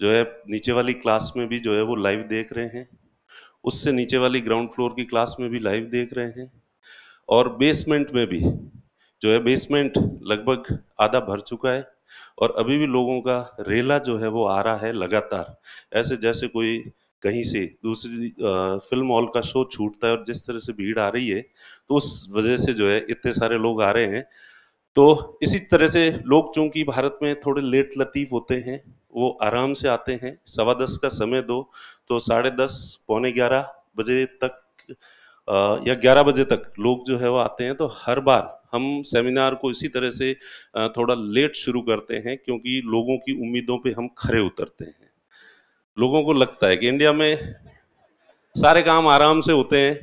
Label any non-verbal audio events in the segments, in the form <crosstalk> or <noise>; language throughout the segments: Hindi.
जो है नीचे वाली क्लास में भी जो है वो लाइव देख रहे हैं उससे नीचे वाली ग्राउंड फ्लोर की क्लास में भी लाइव देख रहे हैं और बेसमेंट में भी जो है बेसमेंट लगभग आधा भर चुका है और अभी भी लोगों का रेला जो है वो आ रहा है लगातार ऐसे जैसे कोई कहीं से दूसरी आ, फिल्म हॉल का शो छूटता है और जिस तरह से भीड़ आ रही है तो उस वजह से जो है इतने सारे लोग आ रहे हैं तो इसी तरह से लोग चूंकि भारत में थोड़े लेट लतीफ़ होते हैं वो आराम से आते हैं सवा दस का समय दो तो साढ़े दस पौने ग्यारह बजे तक आ, या ग्यारह बजे तक लोग जो है वो आते हैं तो हर बार हम सेमिनार को इसी तरह से थोड़ा लेट शुरू करते हैं क्योंकि लोगों की उम्मीदों पे हम खरे उतरते हैं लोगों को लगता है कि इंडिया में सारे काम आराम से होते हैं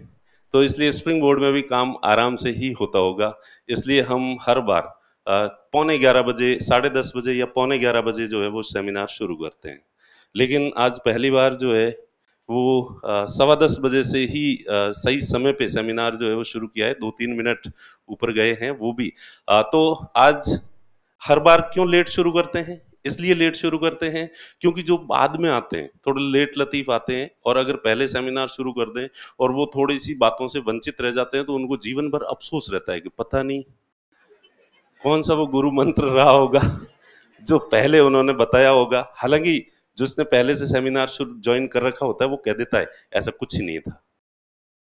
तो इसलिए स्प्रिंग बोर्ड में भी काम आराम से ही होता होगा इसलिए हम हर बार पौने ग्यारह बजे साढ़े दस बजे या पौने ग्यारह बजे जो है वो सेमिनार शुरू करते हैं लेकिन आज पहली बार जो है वो सवा दस बजे से ही आ, सही समय पे सेमिनार जो है वो शुरू किया है दो तीन मिनट ऊपर गए हैं वो भी आ, तो आज हर बार क्यों लेट शुरू करते हैं इसलिए लेट शुरू करते हैं क्योंकि जो बाद में आते हैं थोड़े लेट लतीफ आते हैं और अगर पहले सेमिनार शुरू कर दें और वो थोड़ी सी बातों से वंचित रह जाते हैं तो उनको जीवन भर अफसोस रहता है कि पता नहीं कौन सा वो गुरु मंत्र रहा होगा जो पहले उन्होंने बताया होगा हालांकि जिसने पहले से सेमिनार शुरू ज्वाइन कर रखा होता है वो कह देता है ऐसा कुछ ही नहीं था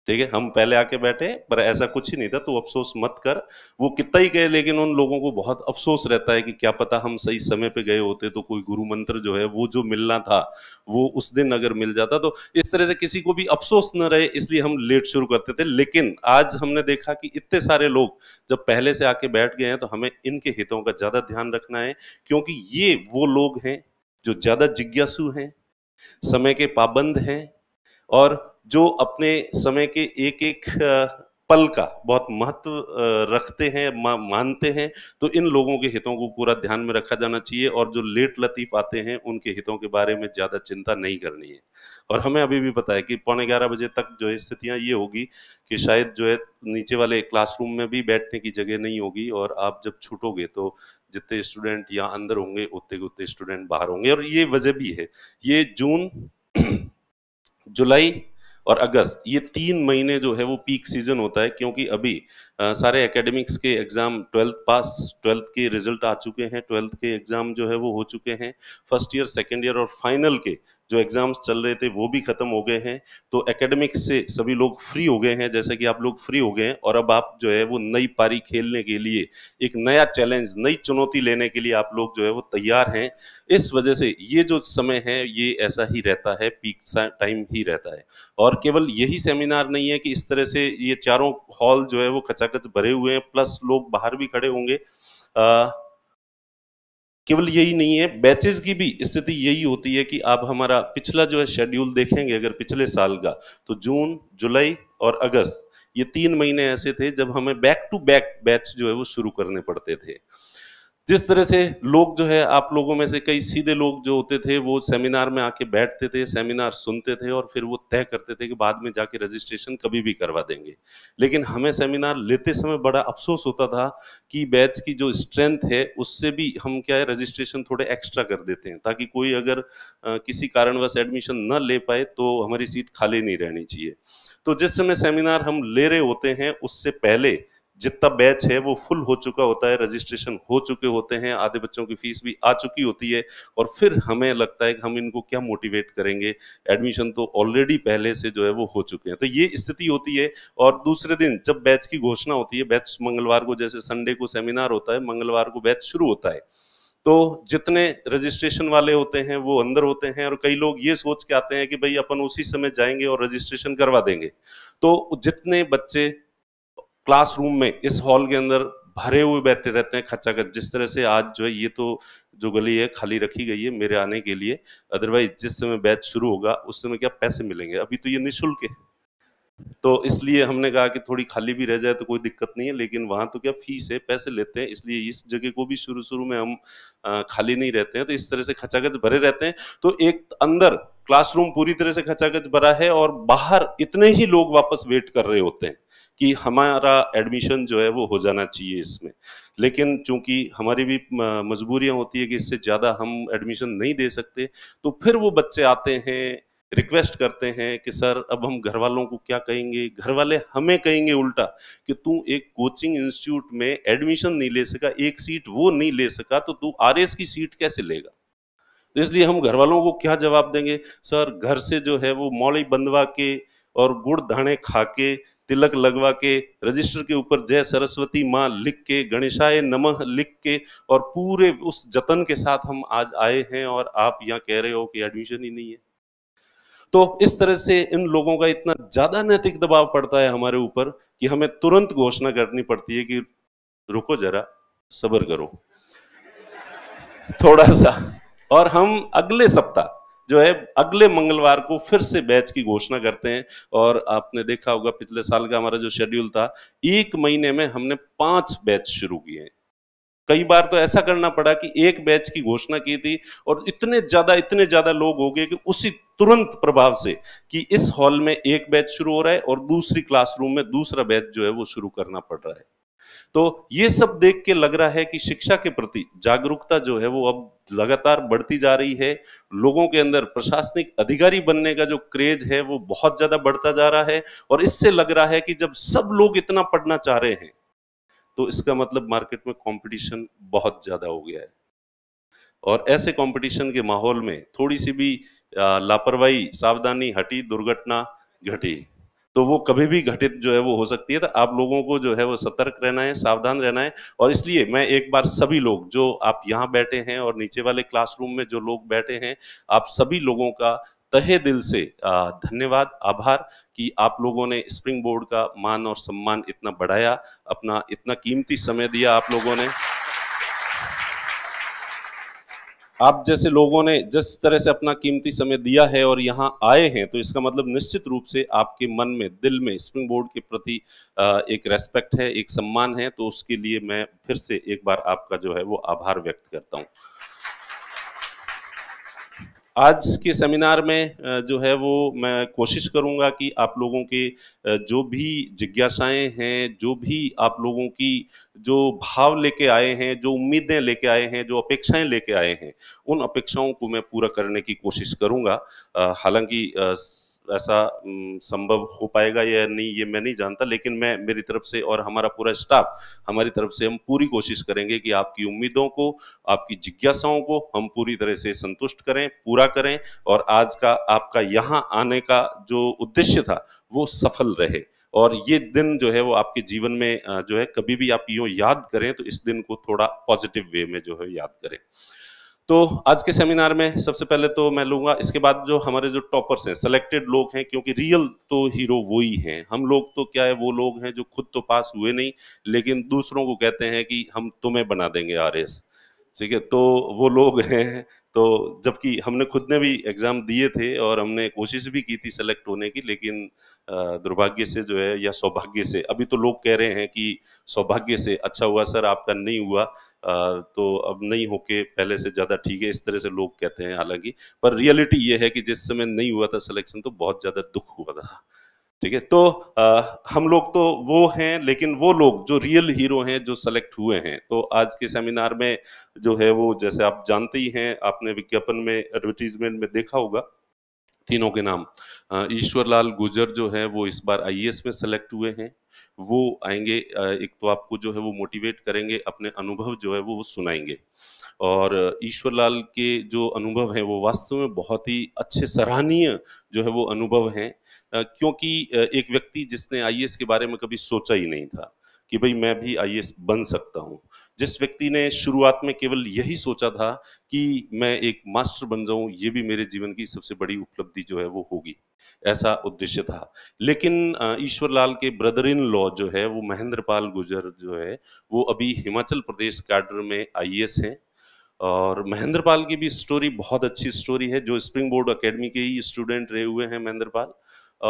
ठीक है हम पहले आके बैठे पर ऐसा कुछ ही नहीं था तू अफसोस मत कर वो कितना ही गए लेकिन उन लोगों को बहुत अफसोस रहता है कि क्या पता हम सही समय पे गए होते तो कोई गुरु मंत्र जो है वो जो मिलना था वो उस दिन अगर मिल जाता तो इस तरह से किसी को भी अफसोस न रहे इसलिए हम लेट शुरू करते थे लेकिन आज हमने देखा कि इतने सारे लोग जब पहले से आके बैठ गए हैं तो हमें इनके हितों का ज़्यादा ध्यान रखना है क्योंकि ये वो लोग हैं जो ज़्यादा जिज्ञासु हैं समय के पाबंद हैं और जो अपने समय के एक एक पल का बहुत महत्व रखते हैं मानते हैं तो इन लोगों के हितों को पूरा ध्यान में रखा जाना चाहिए और जो लेट लतीफ आते हैं उनके हितों के बारे में ज़्यादा चिंता नहीं करनी है और हमें अभी भी पता है कि पौने ग्यारह बजे तक जो है स्थितियाँ ये होगी कि शायद जो है नीचे वाले क्लासरूम में भी बैठने की जगह नहीं होगी और आप जब छूटोगे तो जितने स्टूडेंट यहाँ अंदर होंगे उतने के उतने स्टूडेंट बाहर होंगे और ये वजह भी है ये जून <clears throat> जुलाई और अगस्त ये तीन महीने जो है वो पीक सीजन होता है क्योंकि अभी आ, सारे एकेडमिक्स के एग्जाम ट्वेल्थ पास ट्वेल्थ के रिजल्ट आ चुके हैं ट्वेल्थ के एग्जाम जो है वो हो चुके हैं फर्स्ट ईयर सेकेंड ईयर और फाइनल के जो एग्जाम्स चल रहे थे वो भी खत्म हो गए हैं तो एकेडमिक्स से सभी लोग फ्री हो गए हैं जैसे कि आप लोग फ्री हो गए हैं और अब आप जो है वो नई पारी खेलने के लिए एक नया चैलेंज नई चुनौती लेने के लिए आप लोग जो है वो तैयार हैं इस वजह से ये जो समय है ये ऐसा ही रहता है पीक टाइम ही रहता है और केवल यही सेमिनार नहीं है कि इस तरह से ये चारों हॉल जो है वो खचाखच भरे हुए हैं प्लस लोग बाहर भी खड़े होंगे आ, केवल यही नहीं है बैचेस की भी स्थिति यही होती है कि आप हमारा पिछला जो है शेड्यूल देखेंगे अगर पिछले साल का तो जून जुलाई और अगस्त ये तीन महीने ऐसे थे जब हमें बैक टू बैक बैच जो है वो शुरू करने पड़ते थे जिस तरह से लोग जो है आप लोगों में से कई सीधे लोग जो होते थे वो सेमिनार में आके बैठते थे सेमिनार सुनते थे और फिर वो तय करते थे कि बाद में जाके रजिस्ट्रेशन कभी भी करवा देंगे लेकिन हमें सेमिनार लेते समय बड़ा अफसोस होता था कि बैच की जो स्ट्रेंथ है उससे भी हम क्या है रजिस्ट्रेशन थोड़े एक्स्ट्रा कर देते हैं ताकि कोई अगर आ, किसी कारणवश एडमिशन न ले पाए तो हमारी सीट खाली नहीं रहनी चाहिए तो जिस समय सेमिनार हम ले रहे होते हैं उससे पहले जितना बैच है वो फुल हो चुका होता है रजिस्ट्रेशन हो चुके होते हैं आधे बच्चों की फीस भी आ चुकी होती है और फिर हमें लगता है कि हम इनको क्या मोटिवेट करेंगे एडमिशन तो ऑलरेडी पहले से जो है वो हो चुके हैं तो ये स्थिति होती है और दूसरे दिन जब बैच की घोषणा होती है बैच मंगलवार को जैसे संडे को सेमिनार होता है मंगलवार को बैच शुरू होता है तो जितने रजिस्ट्रेशन वाले होते हैं वो अंदर होते हैं और कई लोग ये सोच के आते हैं कि भाई अपन उसी समय जाएंगे और रजिस्ट्रेशन करवा देंगे तो जितने बच्चे क्लासरूम में इस हॉल के अंदर भरे हुए बैठे रहते हैं खच्चा खच जिस तरह से आज जो है ये तो जो गली है खाली रखी गई है मेरे आने के लिए अदरवाइज जिस समय बैच शुरू होगा उस समय क्या पैसे मिलेंगे अभी तो ये निःशुल्क है तो इसलिए हमने कहा कि थोड़ी खाली भी रह जाए तो कोई दिक्कत नहीं है लेकिन वहां तो क्या फीस है पैसे लेते हैं इसलिए इस जगह को भी शुरू शुरू में हम खाली नहीं रहते हैं तो इस तरह से खचाखच भरे रहते हैं तो एक अंदर क्लासरूम पूरी तरह से खचाखच भरा है और बाहर इतने ही लोग वापस वेट कर रहे होते हैं कि हमारा एडमिशन जो है वो हो जाना चाहिए इसमें लेकिन चूंकि हमारी भी मजबूरियां होती है कि इससे ज़्यादा हम एडमिशन नहीं दे सकते तो फिर वो बच्चे आते हैं रिक्वेस्ट करते हैं कि सर अब हम घर वालों को क्या कहेंगे घर वाले हमें कहेंगे उल्टा कि तू एक कोचिंग इंस्टीट्यूट में एडमिशन नहीं ले सका एक सीट वो नहीं ले सका तो तू आर की सीट कैसे लेगा तो इसलिए हम घर वालों को क्या जवाब देंगे सर घर से जो है वो मौली बंदवा के और गुड़ धाने खा के तिलक लगवा के रजिस्टर के ऊपर जय सरस्वती माँ लिख के गणेशाय नमः लिख के और पूरे उस जतन के साथ हम आज आए हैं और आप यहाँ कह रहे हो कि एडमिशन ही नहीं है तो इस तरह से इन लोगों का इतना ज्यादा नैतिक दबाव पड़ता है हमारे ऊपर कि हमें तुरंत घोषणा करनी पड़ती है कि रुको जरा सबर करो थोड़ा सा और हम अगले सप्ताह जो है अगले मंगलवार को फिर से बैच की घोषणा करते हैं और आपने देखा होगा पिछले साल का हमारा जो शेड्यूल था एक महीने में हमने पांच बैच शुरू किए हैं कई बार तो ऐसा करना पड़ा कि एक बैच की घोषणा की थी और इतने ज्यादा इतने ज्यादा लोग हो गए कि उसी तुरंत प्रभाव से कि इस हॉल में एक बैच शुरू हो रहा है और दूसरी क्लासरूम में दूसरा बैच जो है वो शुरू करना पड़ रहा है तो ये सब देख के लग रहा है कि शिक्षा के प्रति जागरूकता जो है वो अब लगातार बढ़ती जा रही है लोगों के अंदर प्रशासनिक अधिकारी बनने का जो क्रेज है वो बहुत ज्यादा बढ़ता जा रहा है और इससे लग रहा है कि जब सब लोग इतना पढ़ना चाह रहे हैं तो इसका मतलब मार्केट में कॉम्पिटिशन बहुत ज्यादा हो गया है और ऐसे कॉम्पिटिशन के माहौल में थोड़ी सी भी लापरवाही सावधानी हटी दुर्घटना घटी तो वो कभी भी घटित जो है वो हो सकती है तो आप लोगों को जो है वो सतर्क रहना है सावधान रहना है और इसलिए मैं एक बार सभी लोग जो आप यहाँ बैठे हैं और नीचे वाले क्लासरूम में जो लोग बैठे हैं आप सभी लोगों का तहे दिल से धन्यवाद आभार कि आप लोगों ने स्प्रिंग बोर्ड का मान और सम्मान इतना बढ़ाया अपना इतना कीमती समय दिया आप लोगों ने आप जैसे लोगों ने जिस तरह से अपना कीमती समय दिया है और यहाँ आए हैं तो इसका मतलब निश्चित रूप से आपके मन में दिल में स्प्रिंग बोर्ड के प्रति एक रेस्पेक्ट है एक सम्मान है तो उसके लिए मैं फिर से एक बार आपका जो है वो आभार व्यक्त करता हूँ आज के सेमिनार में जो है वो मैं कोशिश करूंगा कि आप लोगों के जो भी जिज्ञासाएं हैं जो भी आप लोगों की जो भाव लेके आए हैं जो उम्मीदें लेके आए हैं जो अपेक्षाएं लेके आए हैं उन अपेक्षाओं को मैं पूरा करने की कोशिश करूंगा हालांकि ऐसा संभव हो पाएगा या नहीं ये मैं नहीं जानता लेकिन मैं मेरी तरफ से और हमारा पूरा स्टाफ हमारी तरफ से हम पूरी कोशिश करेंगे कि आपकी उम्मीदों को आपकी जिज्ञासाओं को हम पूरी तरह से संतुष्ट करें पूरा करें और आज का आपका यहाँ आने का जो उद्देश्य था वो सफल रहे और ये दिन जो है वो आपके जीवन में जो है कभी भी आप यूँ याद करें तो इस दिन को थोड़ा पॉजिटिव वे में जो है याद करें तो आज के सेमिनार में सबसे पहले तो मैं लूंगा इसके बाद जो हमारे जो टॉपर्स हैं सेलेक्टेड लोग हैं क्योंकि रियल तो हीरो वो ही हैं हम लोग तो क्या है वो लोग हैं जो खुद तो पास हुए नहीं लेकिन दूसरों को कहते हैं कि हम तुम्हें बना देंगे आर ठीक है तो वो लोग हैं तो जबकि हमने खुद ने भी एग्ज़ाम दिए थे और हमने कोशिश भी की थी सेलेक्ट होने की लेकिन दुर्भाग्य से जो है या सौभाग्य से अभी तो लोग कह रहे हैं कि सौभाग्य से अच्छा हुआ सर आपका नहीं हुआ तो अब नहीं होके पहले से ज़्यादा ठीक है इस तरह से लोग कहते हैं हालांकि पर रियलिटी ये है कि जिस समय नहीं हुआ था सिलेक्शन तो बहुत ज़्यादा दुख हुआ था ठीक है तो आ, हम लोग तो वो हैं लेकिन वो लोग जो रियल हीरो हैं जो सेलेक्ट हुए हैं तो आज के सेमिनार में जो है वो जैसे आप जानते ही हैं आपने विज्ञापन में एडवर्टीजमेंट में देखा होगा तीनों के नाम ईश्वरलाल गुजर जो है वो इस बार आईएएस में सेलेक्ट हुए हैं वो आएंगे एक तो आपको जो है वो मोटिवेट करेंगे अपने अनुभव जो है वो सुनाएंगे और ईश्वरलाल के जो अनुभव हैं वो वास्तव में बहुत ही अच्छे सराहनीय जो है वो अनुभव हैं क्योंकि एक व्यक्ति जिसने आई के बारे में कभी सोचा ही नहीं था कि भाई मैं भी आई बन सकता हूँ जिस व्यक्ति ने शुरुआत में केवल यही सोचा था कि मैं एक मास्टर बन जाऊं ये भी मेरे जीवन की सबसे बड़ी उपलब्धि जो है वो होगी ऐसा उद्देश्य था लेकिन ईश्वरलाल के ब्रदर इन लॉ जो है वो महेंद्र पाल गुजर जो है वो अभी हिमाचल प्रदेश कैडर में आई हैं और महेंद्र पाल की भी स्टोरी बहुत अच्छी स्टोरी है जो स्प्रिंग बोर्ड अकेडमी के ही स्टूडेंट रहे हुए हैं महेंद्र पाल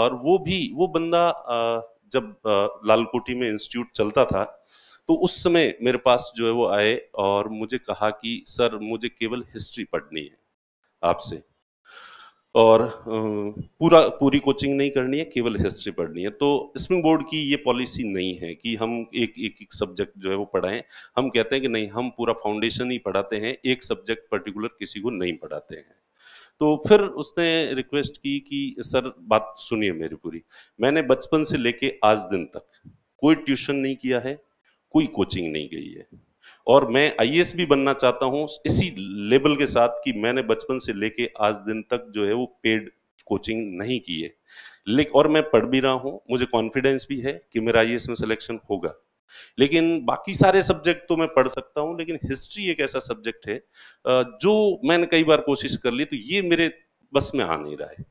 और वो भी वो बंदा जब लालकोटी में इंस्टीट्यूट चलता था तो उस समय मेरे पास जो है वो आए और मुझे कहा कि सर मुझे केवल हिस्ट्री पढ़नी है आपसे और पूरा पूरी कोचिंग नहीं करनी है केवल हिस्ट्री पढ़नी है तो स्प्रिंग बोर्ड की ये पॉलिसी नहीं है कि हम एक एक एक सब्जेक्ट जो है वो पढ़ाएं हम कहते हैं कि नहीं हम पूरा फाउंडेशन ही पढ़ाते हैं एक सब्जेक्ट पर्टिकुलर किसी को नहीं पढ़ाते हैं तो फिर उसने रिक्वेस्ट की कि सर बात सुनिए मेरी पूरी मैंने बचपन से लेके आज दिन तक कोई ट्यूशन नहीं किया है कोई कोचिंग नहीं गई है और मैं आई भी बनना चाहता हूँ इसी लेवल के साथ कि मैंने बचपन से लेके आज दिन तक जो है वो पेड कोचिंग नहीं की है लेकिन और मैं पढ़ भी रहा हूँ मुझे कॉन्फिडेंस भी है कि मेरा आई में सिलेक्शन होगा लेकिन बाकी सारे सब्जेक्ट तो मैं पढ़ सकता हूँ लेकिन हिस्ट्री एक ऐसा सब्जेक्ट है जो मैंने कई बार कोशिश कर ली तो ये मेरे बस में आ नहीं रहा है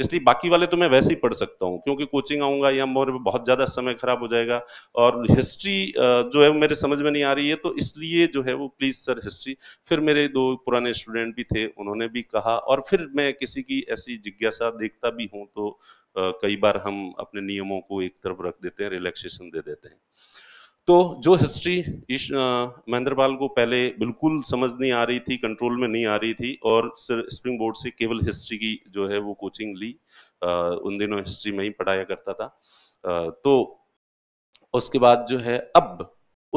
इसलिए बाकी वाले तो मैं वैसे ही पढ़ सकता हूँ क्योंकि कोचिंग आऊँगा या मोर बहुत ज़्यादा समय खराब हो जाएगा और हिस्ट्री जो है मेरे समझ में नहीं आ रही है तो इसलिए जो है वो प्लीज़ सर हिस्ट्री फिर मेरे दो पुराने स्टूडेंट भी थे उन्होंने भी कहा और फिर मैं किसी की ऐसी जिज्ञासा देखता भी हूँ तो कई बार हम अपने नियमों को एक तरफ रख देते हैं रिलैक्सेशन दे देते हैं तो जो हिस्ट्री महेंद्र पाल को पहले बिल्कुल समझ नहीं आ रही थी कंट्रोल में नहीं आ रही थी और स्प्रिंग बोर्ड से केवल हिस्ट्री की जो है वो कोचिंग ली उन दिनों हिस्ट्री में ही पढ़ाया करता था तो उसके बाद जो है अब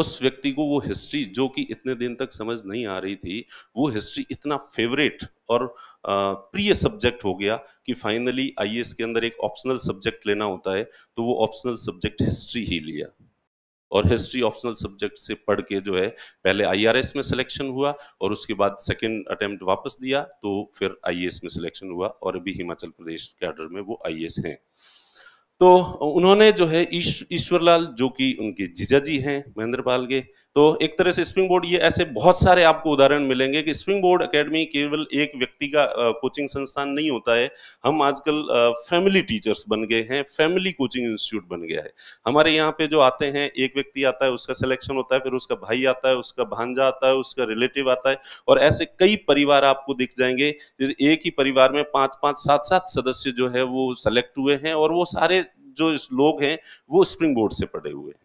उस व्यक्ति को वो हिस्ट्री जो कि इतने दिन तक समझ नहीं आ रही थी वो हिस्ट्री इतना फेवरेट और प्रिय सब्जेक्ट हो गया कि फाइनली आईएएस के अंदर एक ऑप्शनल सब्जेक्ट लेना होता है तो वो ऑप्शनल सब्जेक्ट हिस्ट्री ही लिया और हिस्ट्री ऑप्शनल सब्जेक्ट से पढ़ के जो है पहले आईआरएस में सिलेक्शन हुआ और उसके बाद सेकंड अटेम्प्ट वापस दिया तो फिर आईएएस में सिलेक्शन हुआ और अभी हिमाचल प्रदेश कैडर में वो आईएएस हैं तो उन्होंने जो है ईश्वरलाल जो कि उनके जीजाजी हैं महेंद्र पाल के तो एक तरह से स्प्रिंग बोर्ड ये ऐसे बहुत सारे आपको उदाहरण मिलेंगे कि स्प्रिंग बोर्ड अकेडमी केवल एक व्यक्ति का कोचिंग संस्थान नहीं होता है हम आजकल फैमिली टीचर्स बन गए हैं फैमिली कोचिंग इंस्टीट्यूट बन गया है हमारे यहाँ पे जो आते हैं एक व्यक्ति आता है उसका सिलेक्शन होता है फिर उसका भाई आता है उसका भांजा आता है उसका रिलेटिव आता है और ऐसे कई परिवार आपको दिख जाएंगे एक ही परिवार में पांच पांच सात सात सदस्य जो है वो सेलेक्ट हुए हैं और वो सारे जो लोग हैं वो स्प्रिंग बोर्ड से पड़े हुए हैं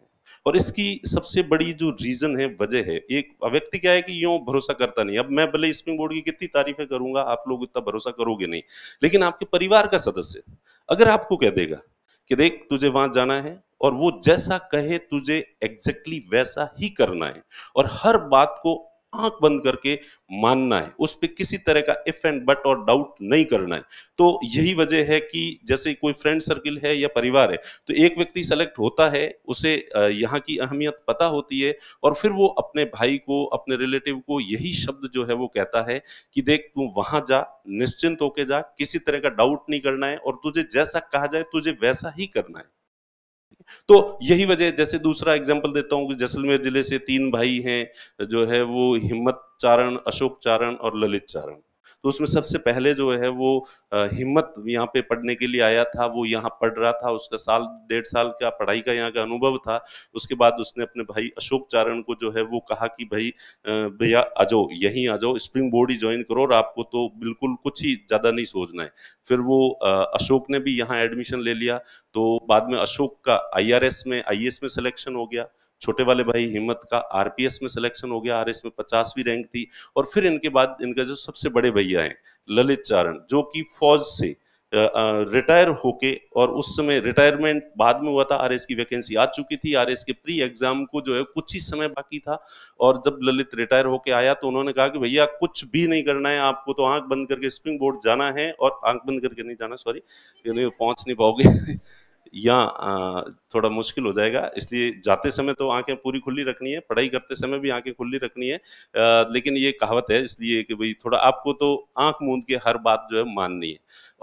और इसकी सबसे बड़ी जो रीज़न है वजह है एक व्यक्ति क्या है कि यूँ भरोसा करता नहीं अब मैं भले स्प्रिंग बोर्ड की कितनी तारीफें करूंगा आप लोग इतना भरोसा करोगे नहीं लेकिन आपके परिवार का सदस्य अगर आपको कह देगा कि देख तुझे वहां जाना है और वो जैसा कहे तुझे एग्जैक्टली exactly वैसा ही करना है और हर बात को आंख बंद करके मानना है उस पर किसी तरह का इफ एंड बट और डाउट नहीं करना है तो यही वजह है कि जैसे कोई फ्रेंड सर्किल है या परिवार है तो एक व्यक्ति सेलेक्ट होता है उसे यहाँ की अहमियत पता होती है और फिर वो अपने भाई को अपने रिलेटिव को यही शब्द जो है वो कहता है कि देख तू वहां जा निश्चिंत होके जा किसी तरह का डाउट नहीं करना है और तुझे जैसा कहा जाए तुझे वैसा ही करना है तो यही वजह जैसे दूसरा एग्जाम्पल देता हूँ कि जैसलमेर जिले से तीन भाई हैं जो है वो हिम्मत चारण अशोक चारण और ललित चारण तो उसमें सबसे पहले जो है वो हिम्मत यहाँ पे पढ़ने के लिए आया था वो यहाँ पढ़ रहा था उसका साल डेढ़ साल का पढ़ाई का यहाँ का अनुभव था उसके बाद उसने अपने भाई अशोक चारण को जो है वो कहा कि भाई भैया आ जाओ यहीं आ जाओ स्प्रिंग बोर्ड ही ज्वाइन करो और आपको तो बिल्कुल कुछ ही ज़्यादा नहीं सोचना है फिर वो अशोक ने भी यहाँ एडमिशन ले लिया तो बाद में अशोक का आई में आई e में सिलेक्शन हो गया छोटे वाले भाई हिम्मत का आरपीएस में सिलेक्शन हो गया आरएस में पचासवीं रैंक थी और फिर इनके बाद इनका जो सबसे बड़े भैया हैं ललित चारण जो कि फौज से रिटायर होके और उस समय रिटायरमेंट बाद में हुआ था आरएस की वैकेंसी आ चुकी थी आरएस के प्री एग्जाम को जो है कुछ ही समय बाकी था और जब ललित रिटायर होके आया तो उन्होंने कहा कि भैया कुछ भी नहीं करना है आपको तो आंख बंद करके स्प्रिंग बोर्ड जाना है और आंख बंद करके नहीं जाना सॉरी पहुंच नहीं पाओगे या थोड़ा मुश्किल हो जाएगा इसलिए जाते समय तो आंखें पूरी खुली रखनी है पढ़ाई करते समय भी आंखें खुली रखनी है लेकिन ये कहावत है इसलिए कि भाई थोड़ा आपको तो आंख मूंद के हर बात जो है माननी है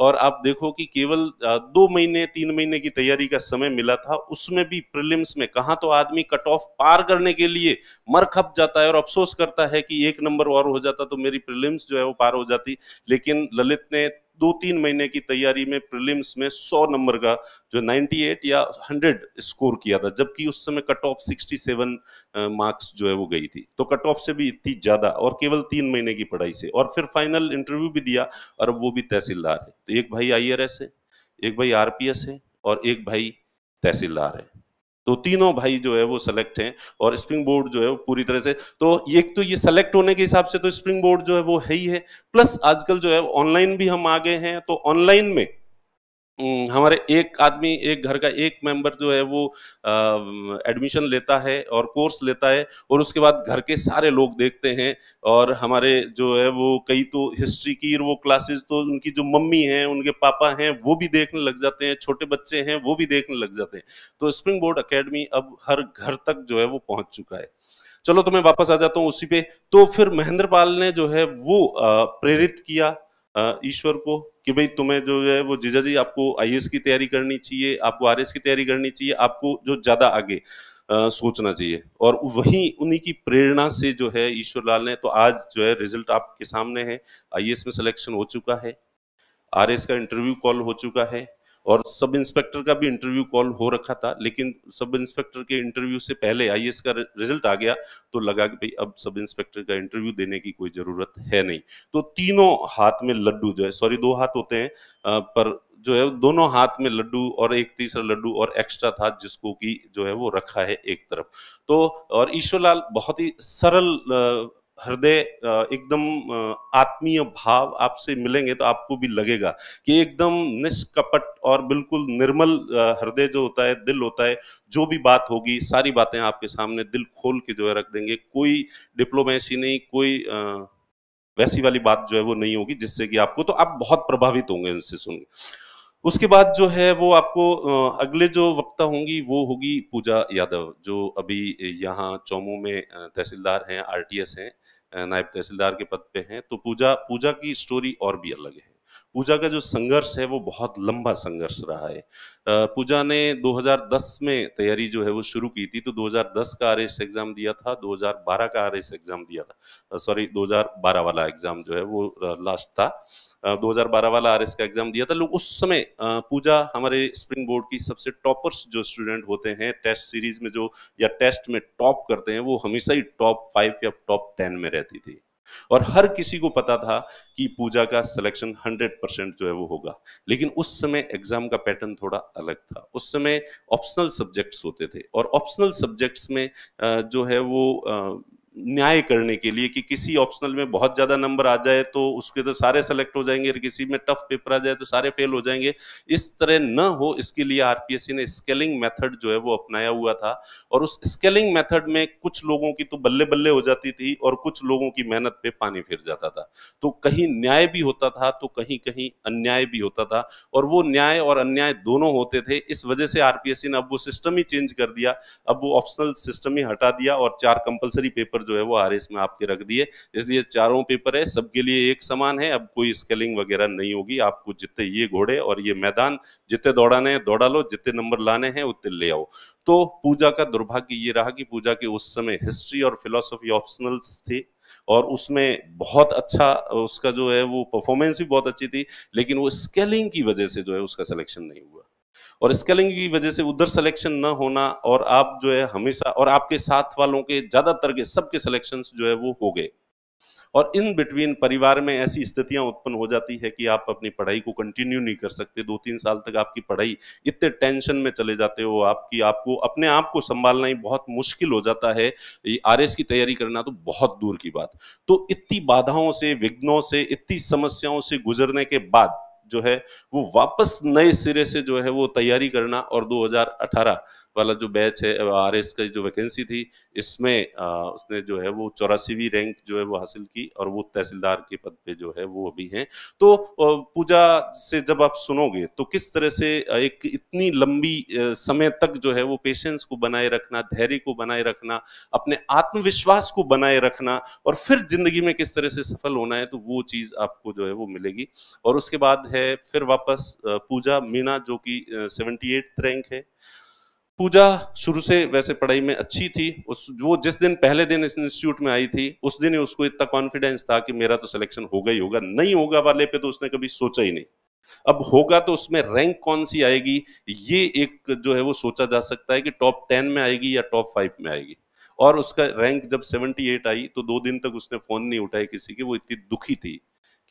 और आप देखो कि केवल दो महीने तीन महीने की तैयारी का समय मिला था उसमें भी प्रिलिम्स में कहा तो आदमी कट ऑफ पार करने के लिए मर खप जाता है और अफसोस करता है कि एक नंबर और हो जाता तो मेरी प्रिलिम्स जो है वो पार हो जाती लेकिन ललित ने दो तीन महीने की तैयारी में प्रीलिम्स में 100 नंबर का जो 98 या 100 स्कोर किया था जबकि उस समय कट ऑफ 67 मार्क्स जो है वो गई थी तो कट ऑफ से भी इतनी ज़्यादा और केवल तीन महीने की पढ़ाई से और फिर फाइनल इंटरव्यू भी दिया और वो भी तहसीलदार है तो एक भाई आई है एक भाई आर है और एक भाई तहसीलदार है तो तीनों भाई जो है वो सेलेक्ट हैं और स्प्रिंग बोर्ड जो है वो पूरी तरह से तो एक तो ये सेलेक्ट होने के हिसाब से तो स्प्रिंग बोर्ड जो है वो है ही है प्लस आजकल जो है ऑनलाइन भी हम आ गए हैं तो ऑनलाइन में हमारे एक आदमी एक घर का एक मेंबर जो है वो एडमिशन लेता है और कोर्स लेता है और उसके बाद घर के सारे लोग देखते हैं और हमारे जो है वो कई तो हिस्ट्री की वो क्लासेस तो उनकी जो मम्मी हैं उनके पापा हैं वो भी देखने लग जाते हैं छोटे बच्चे हैं वो भी देखने लग जाते हैं तो स्प्रिंग बोर्ड अकेडमी अब हर घर तक जो है वो पहुँच चुका है चलो तो मैं वापस आ जाता हूँ उसी पे तो फिर महेंद्र पाल ने जो है वो प्रेरित किया ईश्वर को कि भाई तुम्हें जो है वो जीजा जी आपको आई की तैयारी करनी चाहिए आपको आर की तैयारी करनी चाहिए आपको जो ज़्यादा आगे आ, सोचना चाहिए और वही उन्हीं की प्रेरणा से जो है ईश्वर लाल ने तो आज जो है रिजल्ट आपके सामने है आई में सिलेक्शन हो चुका है आर का इंटरव्यू कॉल हो चुका है और सब इंस्पेक्टर का भी इंटरव्यू कॉल हो रखा था लेकिन सब इंस्पेक्टर के इंटरव्यू से पहले आई का रिजल्ट आ गया तो लगा कि भाई अब सब इंस्पेक्टर का इंटरव्यू देने की कोई जरूरत है नहीं तो तीनों हाथ में लड्डू जो है सॉरी दो हाथ होते हैं आ, पर जो है दोनों हाथ में लड्डू और एक तीसरा लड्डू और एक्स्ट्रा था जिसको कि जो है वो रखा है एक तरफ तो और ईश्वरलाल बहुत ही सरल हृदय एकदम आत्मीय भाव आपसे मिलेंगे तो आपको भी लगेगा कि एकदम निष्कपट और बिल्कुल निर्मल हृदय जो होता है दिल होता है जो भी बात होगी सारी बातें आपके सामने दिल खोल के जो है रख देंगे कोई डिप्लोमेसी नहीं कोई वैसी वाली बात जो है वो नहीं होगी जिससे कि आपको तो आप बहुत प्रभावित होंगे उनसे सुन उसके बाद जो है वो आपको अगले जो वक्ता होंगी वो होगी पूजा यादव जो अभी यहाँ चौमू में तहसीलदार हैं आरटीएस हैं नायब तहसीलदार के पद पे हैं तो पूजा पूजा की स्टोरी और भी अलग है पूजा का जो संघर्ष है वो बहुत लंबा संघर्ष रहा है पूजा ने 2010 में तैयारी जो है वो शुरू की थी तो 2010 का आर एग्जाम दिया था 2012 का आर एग्जाम दिया था सॉरी 2012 वाला एग्जाम जो है वो लास्ट था 2012 वाला आर का एग्जाम दिया था लोग उस समय पूजा हमारे स्प्रिंग बोर्ड की सबसे टॉपर्स जो स्टूडेंट होते हैं टेस्ट सीरीज में जो या टेस्ट में टॉप करते हैं वो हमेशा ही टॉप फाइव या टॉप टेन में रहती थी और हर किसी को पता था कि पूजा का सिलेक्शन 100 परसेंट जो है वो होगा लेकिन उस समय एग्जाम का पैटर्न थोड़ा अलग था उस समय ऑप्शनल सब्जेक्ट्स होते थे और ऑप्शनल सब्जेक्ट्स में जो है वो न्याय करने के लिए कि किसी ऑप्शनल में बहुत ज़्यादा नंबर आ जाए तो उसके तो सारे सेलेक्ट हो जाएंगे और किसी में टफ पेपर आ जाए तो सारे फेल हो जाएंगे इस तरह न हो इसके लिए आरपीएससी ने स्केलिंग मेथड जो है वो अपनाया हुआ था और उस स्केलिंग मेथड में कुछ लोगों की तो बल्ले बल्ले हो जाती थी और कुछ लोगों की मेहनत पे पानी फिर जाता था तो कहीं न्याय भी होता था तो कहीं कहीं अन्याय भी होता था और वो न्याय और अन्याय दोनों होते थे इस वजह से आरपीएससी ने अब वो सिस्टम ही चेंज कर दिया अब वो ऑप्शनल सिस्टम ही हटा दिया और चार कंपल्सरी पेपर जो है वो आर में आपके रख दिए इसलिए चारों पेपर है सबके लिए एक समान है अब कोई स्केलिंग वगैरह नहीं होगी आपको जितने ये घोड़े और ये मैदान जितने दौड़ाने हैं दौड़ा लो जितने नंबर लाने हैं उतने ले आओ तो पूजा का दुर्भाग्य ये रहा कि पूजा के उस समय हिस्ट्री और फिलोसफी ऑप्शनल थे और उसमें बहुत अच्छा उसका जो है वो परफॉर्मेंस भी बहुत अच्छी थी लेकिन वो स्केलिंग की वजह से जो है उसका सिलेक्शन नहीं हुआ और स्केलिंग की वजह से उधर सिलेक्शन न होना और आप जो है हमेशा और आपके साथ वालों के ज़्यादातर के सबके सिलेक्शन जो है वो हो गए और इन बिटवीन परिवार में ऐसी स्थितियां उत्पन्न हो जाती है कि आप अपनी पढ़ाई को कंटिन्यू नहीं कर सकते दो तीन साल तक आपकी पढ़ाई इतने टेंशन में चले जाते हो आपकी आपको अपने आप को संभालना ही बहुत मुश्किल हो जाता है आर एस की तैयारी करना तो बहुत दूर की बात तो इतनी बाधाओं से विघ्नों से इतनी समस्याओं से गुजरने के बाद जो है वो वापस नए सिरे से जो है वो तैयारी करना और 2018 वाला जो बैच है आर एस का जो वैकेंसी थी इसमें आ, उसने जो है वो चौरासीवीं रैंक जो है वो हासिल की और वो तहसीलदार के पद पे जो है वो अभी हैं तो पूजा से जब आप सुनोगे तो किस तरह से एक इतनी लंबी समय तक जो है वो पेशेंस को बनाए रखना धैर्य को बनाए रखना अपने आत्मविश्वास को बनाए रखना और फिर जिंदगी में किस तरह से सफल होना है तो वो चीज आपको जो है वो मिलेगी और उसके बाद है है फिर वापस पूजा मीना जो कि सेवेंटी एट रैंक है पूजा शुरू से वैसे पढ़ाई में अच्छी थी उस वो जिस दिन पहले दिन इस इंस्टीट्यूट में आई थी उस दिन ही उसको इतना कॉन्फिडेंस था कि मेरा तो सिलेक्शन होगा ही होगा नहीं होगा वाले पे तो उसने कभी सोचा ही नहीं अब होगा तो उसमें रैंक कौन सी आएगी ये एक जो है वो सोचा जा सकता है कि टॉप टेन में आएगी या टॉप फाइव में आएगी और उसका रैंक जब सेवेंटी आई तो दो दिन तक उसने फोन नहीं उठाया किसी की वो इतनी दुखी थी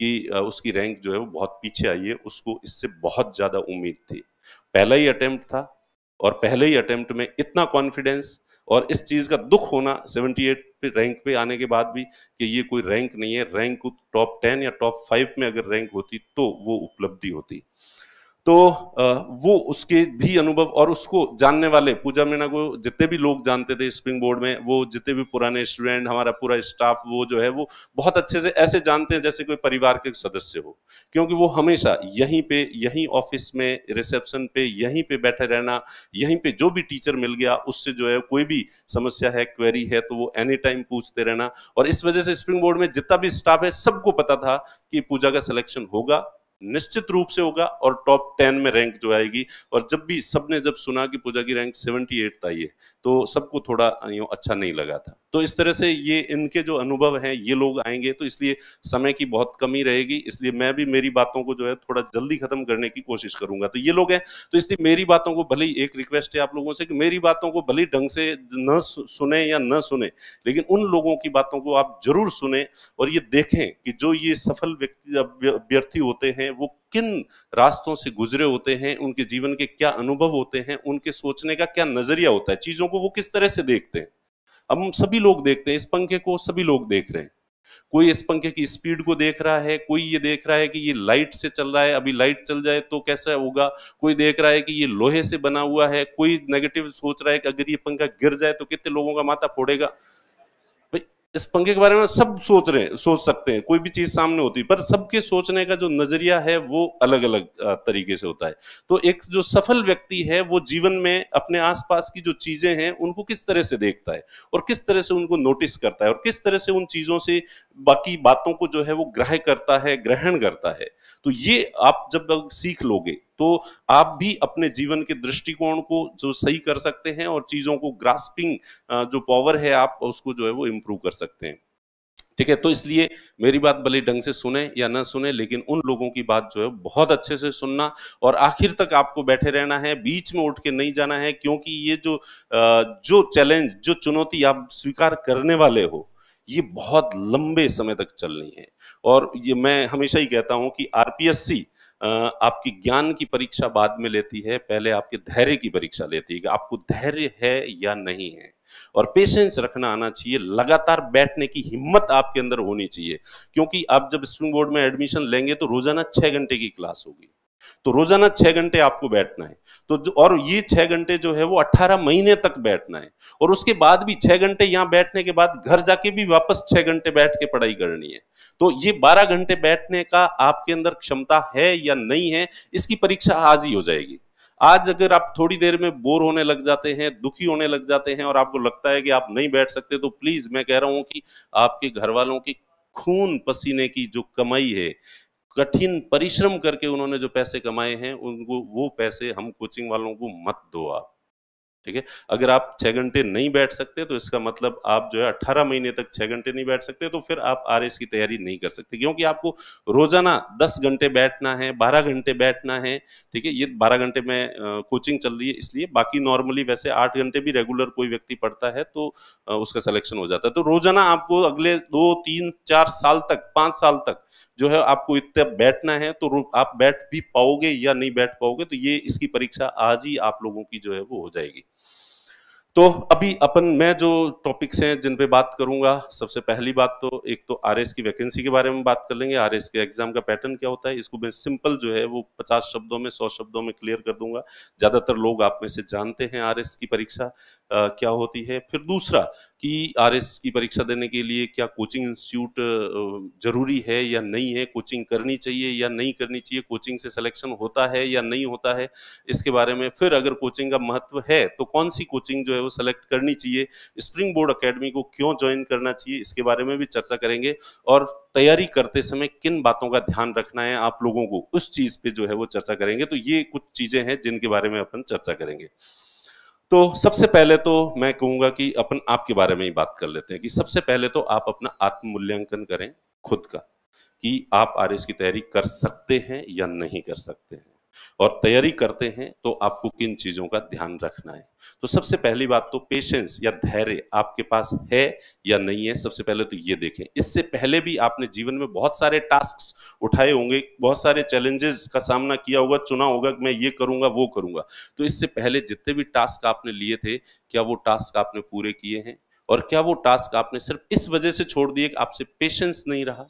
कि उसकी रैंक जो है वो बहुत पीछे आई है उसको इससे बहुत ज़्यादा उम्मीद थी पहला ही अटैम्प्ट था और पहले ही अटैम्प्ट में इतना कॉन्फिडेंस और इस चीज़ का दुख होना 78 पे रैंक पे आने के बाद भी कि ये कोई रैंक नहीं है रैंक टॉप 10 या टॉप 5 में अगर रैंक होती तो वो उपलब्धि होती तो वो उसके भी अनुभव और उसको जानने वाले पूजा मीणा को जितने भी लोग जानते थे स्प्रिंग बोर्ड में वो जितने भी पुराने स्टूडेंट हमारा पूरा स्टाफ वो जो है वो बहुत अच्छे से ऐसे जानते हैं जैसे कोई परिवार के सदस्य हो क्योंकि वो हमेशा यहीं पे यहीं ऑफिस में रिसेप्शन पे यहीं पे बैठे रहना यहीं पे जो भी टीचर मिल गया उससे जो है कोई भी समस्या है क्वेरी है तो वो एनी टाइम पूछते रहना और इस वजह से स्प्रिंग बोर्ड में जितना भी स्टाफ है सबको पता था कि पूजा का सिलेक्शन होगा निश्चित रूप से होगा और टॉप टेन में रैंक जो आएगी और जब भी सबने जब सुना कि पूजा की रैंक सेवेंटी एट आई है तो सबको थोड़ा अच्छा नहीं लगा था तो इस तरह से ये इनके जो अनुभव हैं ये लोग आएंगे तो इसलिए समय की बहुत कमी रहेगी इसलिए मैं भी मेरी बातों को जो है थोड़ा जल्दी खत्म करने की कोशिश करूंगा तो ये लोग हैं तो इसलिए मेरी बातों को भले एक रिक्वेस्ट है आप लोगों से कि मेरी बातों को भले ढंग से न सुने या न सुने लेकिन उन लोगों की बातों को आप जरूर सुने और ये देखें कि जो ये सफल व्यक्ति अभ्यर्थी होते हैं वो किन रास्तों से गुजरे होते हैं उनके जीवन के क्या अनुभव होते हैं उनके सोचने का क्या नजरिया होता है चीजों को वो किस तरह से देखते हैं अब हम सभी लोग देखते हैं इस पंखे को सभी लोग देख रहे हैं कोई इस पंखे की स्पीड को देख रहा है कोई ये देख रहा है कि ये लाइट से चल रहा है अभी लाइट चल जाए तो कैसा होगा कोई देख रहा है कि ये लोहे से बना हुआ है कोई नेगेटिव सोच रहा है कि अगर ये पंखा गिर जाए तो कितने लोगों का माथा फोड़ेगा इस पंखे के बारे में सब सोच रहे हैं सोच सकते हैं कोई भी चीज सामने होती पर सबके सोचने का जो नजरिया है वो अलग अलग तरीके से होता है तो एक जो सफल व्यक्ति है वो जीवन में अपने आसपास की जो चीजें हैं उनको किस तरह से देखता है और किस तरह से उनको नोटिस करता है और किस तरह से उन चीजों से बाकी बातों को जो है वो ग्रह करता है ग्रहण करता है तो ये आप जब सीख लोगे तो आप भी अपने जीवन के दृष्टिकोण को जो सही कर सकते हैं और चीजों को ग्रास्पिंग जो पावर है आप उसको जो है वो इम्प्रूव कर सकते हैं ठीक है तो इसलिए मेरी बात भले ढंग से सुने या ना सुने लेकिन उन लोगों की बात जो है बहुत अच्छे से सुनना और आखिर तक आपको बैठे रहना है बीच में उठ के नहीं जाना है क्योंकि ये जो जो चैलेंज जो चुनौती आप स्वीकार करने वाले हो ये बहुत लंबे समय तक चलनी है और ये मैं हमेशा ही कहता हूं कि आरपीएससी आपकी ज्ञान की परीक्षा बाद में लेती है पहले आपके धैर्य की परीक्षा लेती है कि आपको धैर्य है या नहीं है और पेशेंस रखना आना चाहिए लगातार बैठने की हिम्मत आपके अंदर होनी चाहिए क्योंकि आप जब स्प्रिंग बोर्ड में एडमिशन लेंगे तो रोजाना छह घंटे की क्लास होगी तो रोजाना छह घंटे आपको बैठना है तो और ये छह घंटे जो है वो अट्ठारह महीने तक बैठना है और उसके बाद भी छह घंटे यहाँ बैठने के बाद घर जाके भी वापस छह घंटे बैठ के पढ़ाई करनी है तो ये बारह घंटे बैठने का आपके अंदर क्षमता है या नहीं है इसकी परीक्षा आज ही हो जाएगी आज अगर आप थोड़ी देर में बोर होने लग जाते हैं दुखी होने लग जाते हैं और आपको लगता है कि आप नहीं बैठ सकते तो प्लीज मैं कह रहा हूं कि आपके घर वालों की खून पसीने की जो कमाई है कठिन परिश्रम करके उन्होंने जो पैसे कमाए हैं उनको वो पैसे हम कोचिंग वालों को मत दो आप ठीक है अगर आप छः घंटे नहीं बैठ सकते तो इसका मतलब आप जो है अट्ठारह महीने तक छः घंटे नहीं बैठ सकते तो फिर आप आर की तैयारी नहीं कर सकते क्योंकि आपको रोजाना दस घंटे बैठना है बारह घंटे बैठना है ठीक है ये बारह घंटे में कोचिंग चल रही है इसलिए बाकी नॉर्मली वैसे आठ घंटे भी रेगुलर कोई व्यक्ति पढ़ता है तो उसका सिलेक्शन हो जाता है तो रोजाना आपको अगले दो तीन चार साल तक पाँच साल तक जो है आपको इतने बैठना है तो आप बैठ भी पाओगे या नहीं बैठ पाओगे तो ये इसकी परीक्षा आज ही आप लोगों की जो है वो हो जाएगी तो अभी अपन मैं जो टॉपिक्स हैं जिन पे बात करूंगा सबसे पहली बात तो एक तो आर की वैकेंसी के बारे में बात कर लेंगे आर के एग्जाम का पैटर्न क्या होता है इसको मैं सिंपल जो है वो पचास शब्दों में सौ शब्दों में क्लियर कर दूंगा ज्यादातर लोग आप में से जानते हैं आर की परीक्षा क्या होती है फिर दूसरा कि आर की परीक्षा देने के लिए क्या कोचिंग इंस्टीट्यूट जरूरी है या नहीं है कोचिंग करनी चाहिए या नहीं करनी चाहिए कोचिंग से सिलेक्शन होता है या नहीं होता है इसके बारे में फिर अगर कोचिंग का महत्व है तो कौन सी कोचिंग जो है वो सेलेक्ट करनी चाहिए स्प्रिंग बोर्ड अकेडमी को क्यों ज्वाइन करना चाहिए इसके बारे में भी चर्चा करेंगे और तैयारी करते समय किन बातों का ध्यान रखना है आप लोगों को उस चीज पे जो है वो चर्चा करेंगे तो ये कुछ चीजें हैं जिनके बारे में अपन चर्चा करेंगे तो सबसे पहले तो मैं कहूंगा कि अपन आपके बारे में ही बात कर लेते हैं कि सबसे पहले तो आप अपना आत्ममूल्यांकन करें खुद का कि आप आर की तैयारी कर सकते हैं या नहीं कर सकते हैं और तैयारी करते हैं तो आपको किन चीज़ों का ध्यान रखना है तो सबसे पहली बात तो पेशेंस या धैर्य आपके पास है या नहीं है सबसे पहले तो ये देखें इससे पहले भी आपने जीवन में बहुत सारे टास्क उठाए होंगे बहुत सारे चैलेंजेस का सामना किया होगा चुना होगा कि मैं ये करूंगा वो करूंगा तो इससे पहले जितने भी टास्क आपने लिए थे क्या वो टास्क आपने पूरे किए हैं और क्या वो टास्क आपने सिर्फ इस वजह से छोड़ दिए कि आपसे पेशेंस नहीं रहा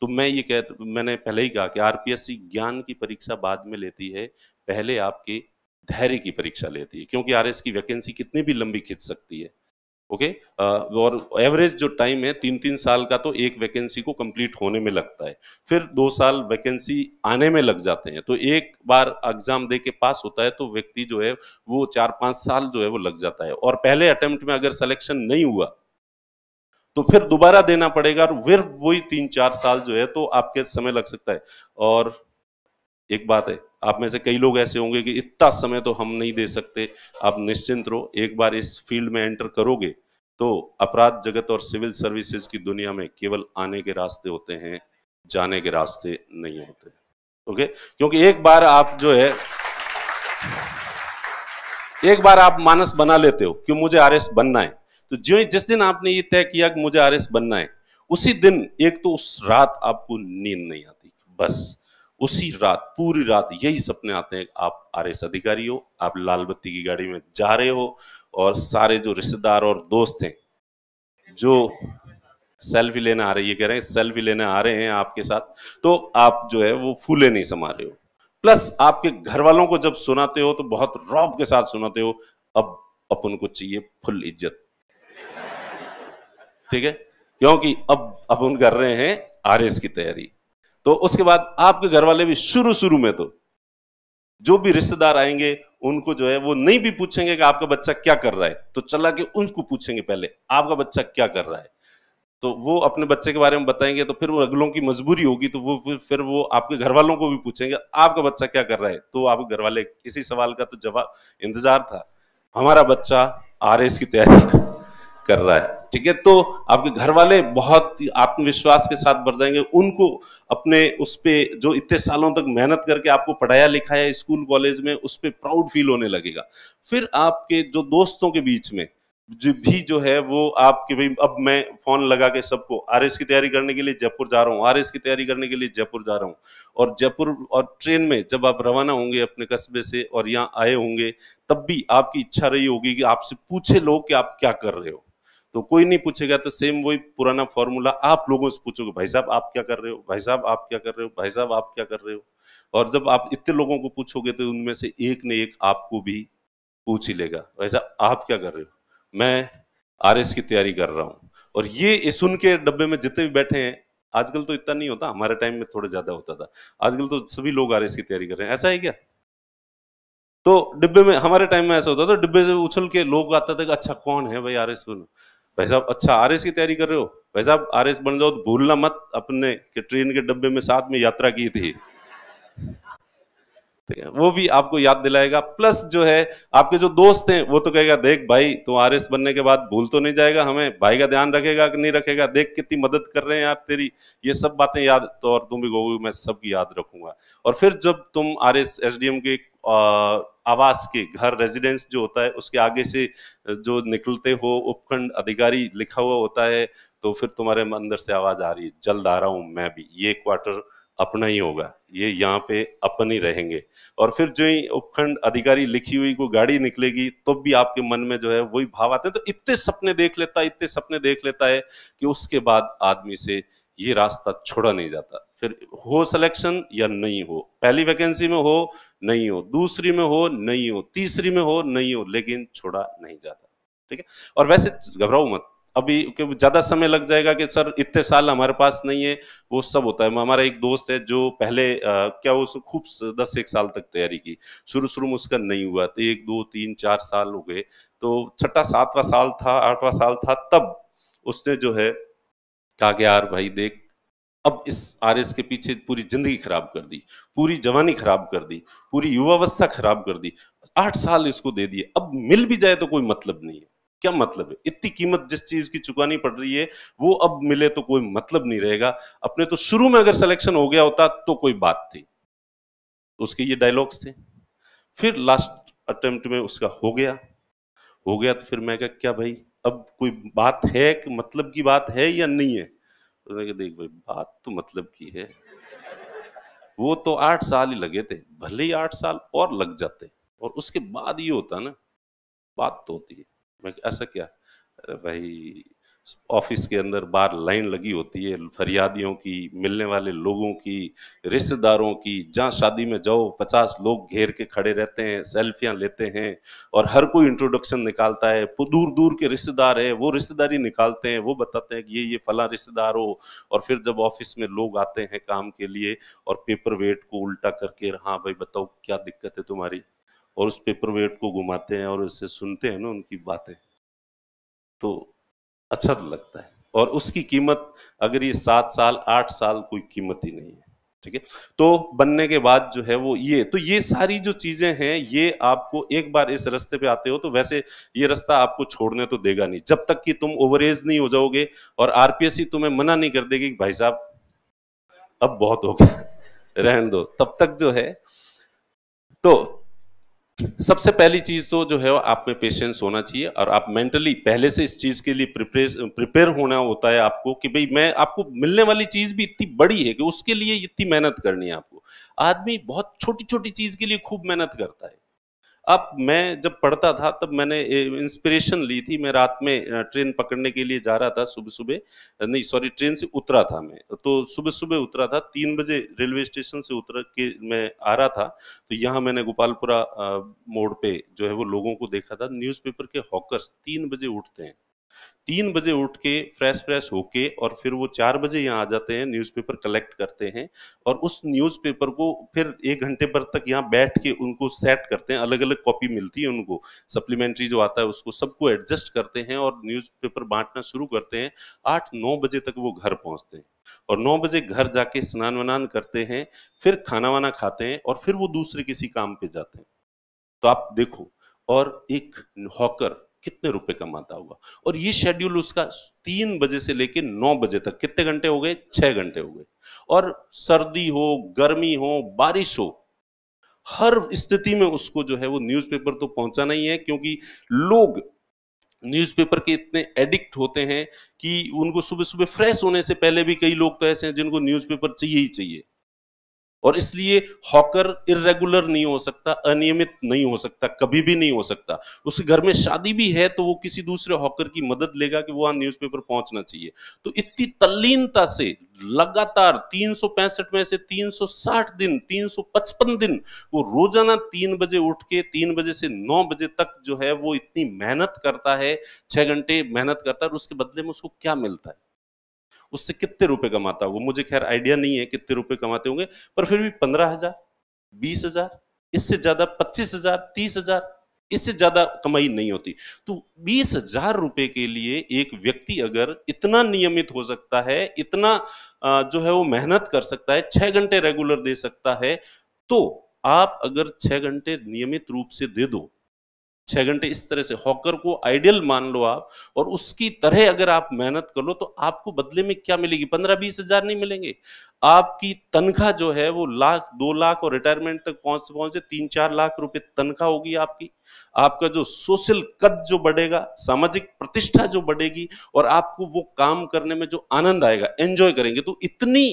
तो मैं ये कह मैंने पहले ही कहा कि आरपीएससी ज्ञान की परीक्षा बाद में लेती है पहले आपके धैर्य की परीक्षा लेती है क्योंकि आर की वैकेंसी कितनी भी लंबी खींच सकती है ओके और एवरेज जो टाइम है तीन तीन साल का तो एक वैकेंसी को कंप्लीट होने में लगता है फिर दो साल वैकेंसी आने में लग जाते हैं तो एक बार एग्जाम दे के पास होता है तो व्यक्ति जो है वो चार पांच साल जो है वो लग जाता है और पहले अटेम्प्ट में अगर सिलेक्शन नहीं हुआ तो फिर दोबारा देना पड़ेगा और फिर वही तीन चार साल जो है तो आपके समय लग सकता है और एक बात है आप में से कई लोग ऐसे होंगे कि इतना समय तो हम नहीं दे सकते आप निश्चिंत रहो एक बार इस फील्ड में एंटर करोगे तो अपराध जगत और सिविल सर्विसेज की दुनिया में केवल आने के रास्ते होते हैं जाने के रास्ते नहीं होते ओके क्योंकि एक बार आप जो है एक बार आप मानस बना लेते हो कि मुझे आर बनना है तो जो जिस दिन आपने ये तय किया कि मुझे आर बनना है उसी दिन एक तो उस रात आपको नींद नहीं आती बस उसी रात पूरी रात यही सपने आते हैं आप आर अधिकारी हो आप लाल बत्ती की गाड़ी में जा रहे हो और सारे जो रिश्तेदार और दोस्त हैं जो सेल्फी लेने आ रहे ये कह रहे हैं सेल्फी लेने आ रहे हैं आपके साथ तो आप जो है वो फूले नहीं समा रहे हो प्लस आपके घर वालों को जब सुनाते हो तो बहुत रौब के साथ सुनाते हो अब अपन को चाहिए फुल इज्जत ठीक है क्योंकि अब अब उन कर रहे हैं आर की तैयारी तो उसके बाद आपके घर वाले भी शुरू शुरू में तो जो भी रिश्तेदार आएंगे उनको जो है वो नहीं भी पूछेंगे कि आपका बच्चा क्या कर रहा है तो चला के उनको पूछेंगे पहले आपका बच्चा क्या कर रहा है तो वो अपने बच्चे के बारे में बताएंगे तो फिर वो अगलों की मजबूरी होगी तो वो फिर वो आपके घर वालों को भी पूछेंगे आपका बच्चा क्या कर रहा है तो आपके घर वाले इसी सवाल का तो जवाब इंतजार था हमारा बच्चा आर की तैयारी कर रहा है ठीक है तो आपके घर वाले बहुत आत्मविश्वास के साथ बढ़ जाएंगे उनको अपने उस पर जो इतने सालों तक मेहनत करके आपको पढ़ाया लिखाया स्कूल कॉलेज में उस पर प्राउड फील होने लगेगा फिर आपके जो दोस्तों के बीच में जो भी जो है वो आपके भाई अब मैं फोन लगा के सबको आर की तैयारी करने के लिए जयपुर जा रहा हूँ आर की तैयारी करने के लिए जयपुर जा रहा हूँ और जयपुर और ट्रेन में जब आप रवाना होंगे अपने कस्बे से और यहाँ आए होंगे तब भी आपकी इच्छा रही होगी कि आपसे पूछे लोग कि आप क्या कर रहे हो तो कोई नहीं पूछेगा तो सेम वही पुराना फॉर्मूला आप लोगों से पूछोगे भाई साहब आप क्या कर रहे हो भाई साहब आप क्या कर रहे हो भाई साहब आप क्या कर रहे हो और जब आप इतने लोगों को पूछोगे तो उनमें से एक ने एक आपको भी पूछ ही लेगा भाई साहब आप क्या कर रहे हो मैं आर की तैयारी कर रहा हूँ और ये सुन के डब्बे में जितने भी बैठे हैं आजकल तो इतना नहीं होता हमारे टाइम में थोड़ा ज्यादा होता था आजकल तो सभी लोग आर की तैयारी कर रहे हैं ऐसा है क्या तो डिब्बे में हमारे टाइम में ऐसा होता था डिब्बे से उछल के लोग आते थे अच्छा कौन है भाई आर एस भाई साहब अच्छा आर की तैयारी कर रहे हो भाई साहब आर बन जाओ तो भूलना मत अपने कि ट्रेन के डब्बे में साथ में यात्रा की थी ठीक है वो भी आपको याद दिलाएगा प्लस जो है आपके जो दोस्त हैं वो तो कहेगा देख भाई तू आर बनने के बाद भूल तो नहीं जाएगा हमें भाई का ध्यान रखेगा कि नहीं रखेगा देख कितनी मदद कर रहे हैं यार तेरी ये सब बातें याद तो और तुम भी गोगी मैं सबकी याद रखूंगा और फिर जब तुम आर एस के आवास के घर रेजिडेंस जो होता है उसके आगे से जो निकलते हो उपखंड अधिकारी लिखा हुआ होता है तो फिर तुम्हारे अंदर से आवाज आ रही है जल्द आ रहा हूं मैं भी ये क्वार्टर अपना ही होगा ये यहाँ पे अपन ही रहेंगे और फिर जो ही उपखंड अधिकारी लिखी हुई को गाड़ी निकलेगी तो भी आपके मन में जो है वही भाव आते हैं तो इतने सपने देख लेता है इतने सपने देख लेता है कि उसके बाद आदमी से ये रास्ता छोड़ा नहीं जाता फिर हो सिलेक्शन या नहीं हो पहली वैकेंसी में हो नहीं हो दूसरी में हो नहीं हो तीसरी में हो नहीं हो लेकिन छोड़ा नहीं जाता ठीक है और वैसे घबराओ मत अभी ज़्यादा समय लग जाएगा कि सर इतने साल हमारे पास नहीं है वो सब होता है हमारा एक दोस्त है जो पहले आ, क्या वो खूब दस एक साल तक तैयारी की शुरू शुरू में उसका नहीं हुआ तो एक दो तीन चार साल हो गए तो छठा सातवां साल था आठवां साल था तब उसने जो है कहा कि यार भाई देख अब इस आरएस के पीछे पूरी जिंदगी खराब कर दी पूरी जवानी खराब कर दी पूरी युवावस्था खराब कर दी आठ साल इसको दे दिए अब मिल भी जाए तो कोई मतलब नहीं है क्या मतलब है इतनी कीमत जिस चीज की चुकानी पड़ रही है वो अब मिले तो कोई मतलब नहीं रहेगा अपने तो शुरू में अगर सिलेक्शन हो गया होता तो कोई बात थी तो उसके ये डायलॉग्स थे फिर लास्ट अटेम्प्ट में उसका हो गया हो गया तो फिर मैं क्या भाई अब कोई बात है कि मतलब की बात है या नहीं है मैंने देख भाई बात तो मतलब की है वो तो आठ साल ही लगे थे भले ही आठ साल और लग जाते और उसके बाद ये होता ना बात तो होती है मैं ऐसा क्या भाई ऑफिस के अंदर बार लाइन लगी होती है फरियादियों की मिलने वाले लोगों की रिश्तेदारों की जहाँ शादी में जाओ पचास लोग घेर के खड़े रहते हैं सेल्फियाँ लेते हैं और हर कोई इंट्रोडक्शन निकालता है दूर दूर के रिश्तेदार है वो रिश्तेदारी निकालते हैं वो बताते हैं कि ये ये फला रिश्तेदार हो और फिर जब ऑफिस में लोग आते हैं काम के लिए और पेपर वेट को उल्टा करके हाँ भाई बताओ क्या दिक्कत है तुम्हारी और उस पेपर वेट को घुमाते हैं और उससे सुनते हैं ना उनकी बातें तो अच्छा तो लगता है और उसकी कीमत अगर ये सात साल आठ साल कोई कीमत ही नहीं है ठीक है तो बनने के बाद जो है वो ये तो ये सारी जो चीजें हैं ये आपको एक बार इस रास्ते पे आते हो तो वैसे ये रास्ता आपको छोड़ने तो देगा नहीं जब तक कि तुम ओवरेज नहीं हो जाओगे और आरपीएससी तुम्हें मना नहीं कर देगी भाई साहब अब बहुत हो गया रहन दो तब तक जो है तो सबसे पहली चीज तो जो है आप में पेशेंस होना चाहिए और आप मेंटली पहले से इस चीज के लिए प्रिपेयर प्रिपेयर होना होता है आपको कि भाई मैं आपको मिलने वाली चीज भी इतनी बड़ी है कि उसके लिए इतनी मेहनत करनी है आपको आदमी बहुत छोटी छोटी चीज के लिए खूब मेहनत करता है अब मैं जब पढ़ता था तब मैंने इंस्पिरेशन ली थी मैं रात में ट्रेन पकड़ने के लिए जा रहा था सुबह सुबह नहीं सॉरी ट्रेन से उतरा था मैं तो सुबह सुबह उतरा था तीन बजे रेलवे स्टेशन से उतर के मैं आ रहा था तो यहाँ मैंने गोपालपुरा मोड़ पे जो है वो लोगों को देखा था न्यूज़पेपर के हॉकर्स तीन बजे उठते हैं तीन बजे उठ के फ्रेश फ्रेश होके और फिर वो चार बजे यहाँ आ जाते हैं न्यूज़पेपर कलेक्ट करते हैं और उस न्यूज़पेपर को फिर एक घंटे भर तक यहाँ बैठ के उनको सेट करते हैं अलग अलग कॉपी मिलती है उनको सप्लीमेंट्री जो आता है उसको सबको एडजस्ट करते हैं और न्यूज़पेपर बांटना शुरू करते हैं आठ नौ बजे तक वो घर पहुँचते हैं और नौ बजे घर जाके स्नान वनान करते हैं फिर खाना वाना खाते हैं और फिर वो दूसरे किसी काम पे जाते हैं तो आप देखो और एक हॉकर कितने रुपए कमाता होगा और ये शेड्यूल उसका तीन बजे से लेकर नौ बजे तक कितने घंटे हो गए छह घंटे हो गए और सर्दी हो गर्मी हो बारिश हो हर स्थिति में उसको जो है वो न्यूज़पेपर तो पहुंचाना ही है क्योंकि लोग न्यूज़पेपर के इतने एडिक्ट होते हैं कि उनको सुबह सुबह फ्रेश होने से पहले भी कई लोग तो ऐसे हैं जिनको न्यूज़पेपर चाहिए ही चाहिए और इसलिए हॉकर इरेगुलर नहीं हो सकता अनियमित नहीं हो सकता कभी भी नहीं हो सकता उसके घर में शादी भी है तो वो किसी दूसरे हॉकर की मदद लेगा कि वो वहां पेपर पहुंचना चाहिए तो इतनी तल्लीनता से लगातार तीन में से 360 दिन 355 दिन वो रोजाना तीन बजे उठ के तीन बजे से नौ बजे तक जो है वो इतनी मेहनत करता है छह घंटे मेहनत करता है और उसके बदले में उसको क्या मिलता है उससे कितने रुपए कमाता होगा मुझे खैर आइडिया नहीं है कितने रुपए कमाते होंगे पर फिर भी पंद्रह हजार बीस हजार इससे ज्यादा पच्चीस हजार तीस हजार इससे ज्यादा कमाई नहीं होती तो बीस हजार रुपए के लिए एक व्यक्ति अगर इतना नियमित हो सकता है इतना जो है वो मेहनत कर सकता है छह घंटे रेगुलर दे सकता है तो आप अगर छह घंटे नियमित रूप से दे दो छः घंटे इस तरह से हॉकर को आइडियल मान लो आप और उसकी तरह अगर आप मेहनत कर लो तो आपको बदले में क्या मिलेगी पंद्रह बीस हजार नहीं मिलेंगे आपकी तनख्वाह जो है वो लाख दो लाख और रिटायरमेंट तक पहुंच पहुंचे तीन चार लाख रुपए तनख्वाह होगी आपकी आपका जो सोशल कद जो बढ़ेगा सामाजिक प्रतिष्ठा जो बढ़ेगी और आपको वो काम करने में जो आनंद आएगा एंजॉय करेंगे तो इतनी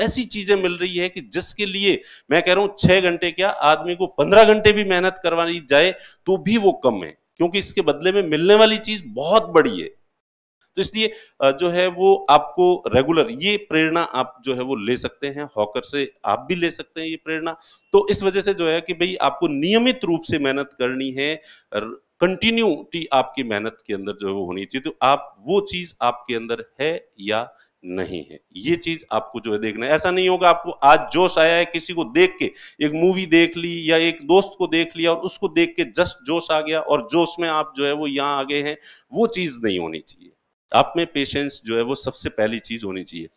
ऐसी चीजें मिल रही है कि जिसके लिए मैं कह रहा हूं छह घंटे क्या आदमी को पंद्रह घंटे भी मेहनत करवाई जाए तो भी वो कम है क्योंकि इसके बदले में मिलने वाली चीज बहुत बड़ी है तो इसलिए जो है वो आपको रेगुलर ये प्रेरणा आप जो है वो ले सकते हैं हॉकर से आप भी ले सकते हैं ये प्रेरणा तो इस वजह से जो है कि भाई आपको नियमित रूप से मेहनत करनी है कंटिन्यूटी आपकी मेहनत के अंदर जो है वो होनी चाहिए तो आप वो चीज आपके अंदर है या नहीं है ये चीज आपको जो है देखना है ऐसा नहीं होगा आपको आज जोश आया है किसी को देख के एक मूवी देख ली या एक दोस्त को देख लिया और उसको देख के जस्ट जोश आ गया और जोश में आप जो है वो यहाँ आ गए हैं वो चीज नहीं होनी चाहिए आप में पेशेंस जो है वो सबसे पहली चीज होनी चाहिए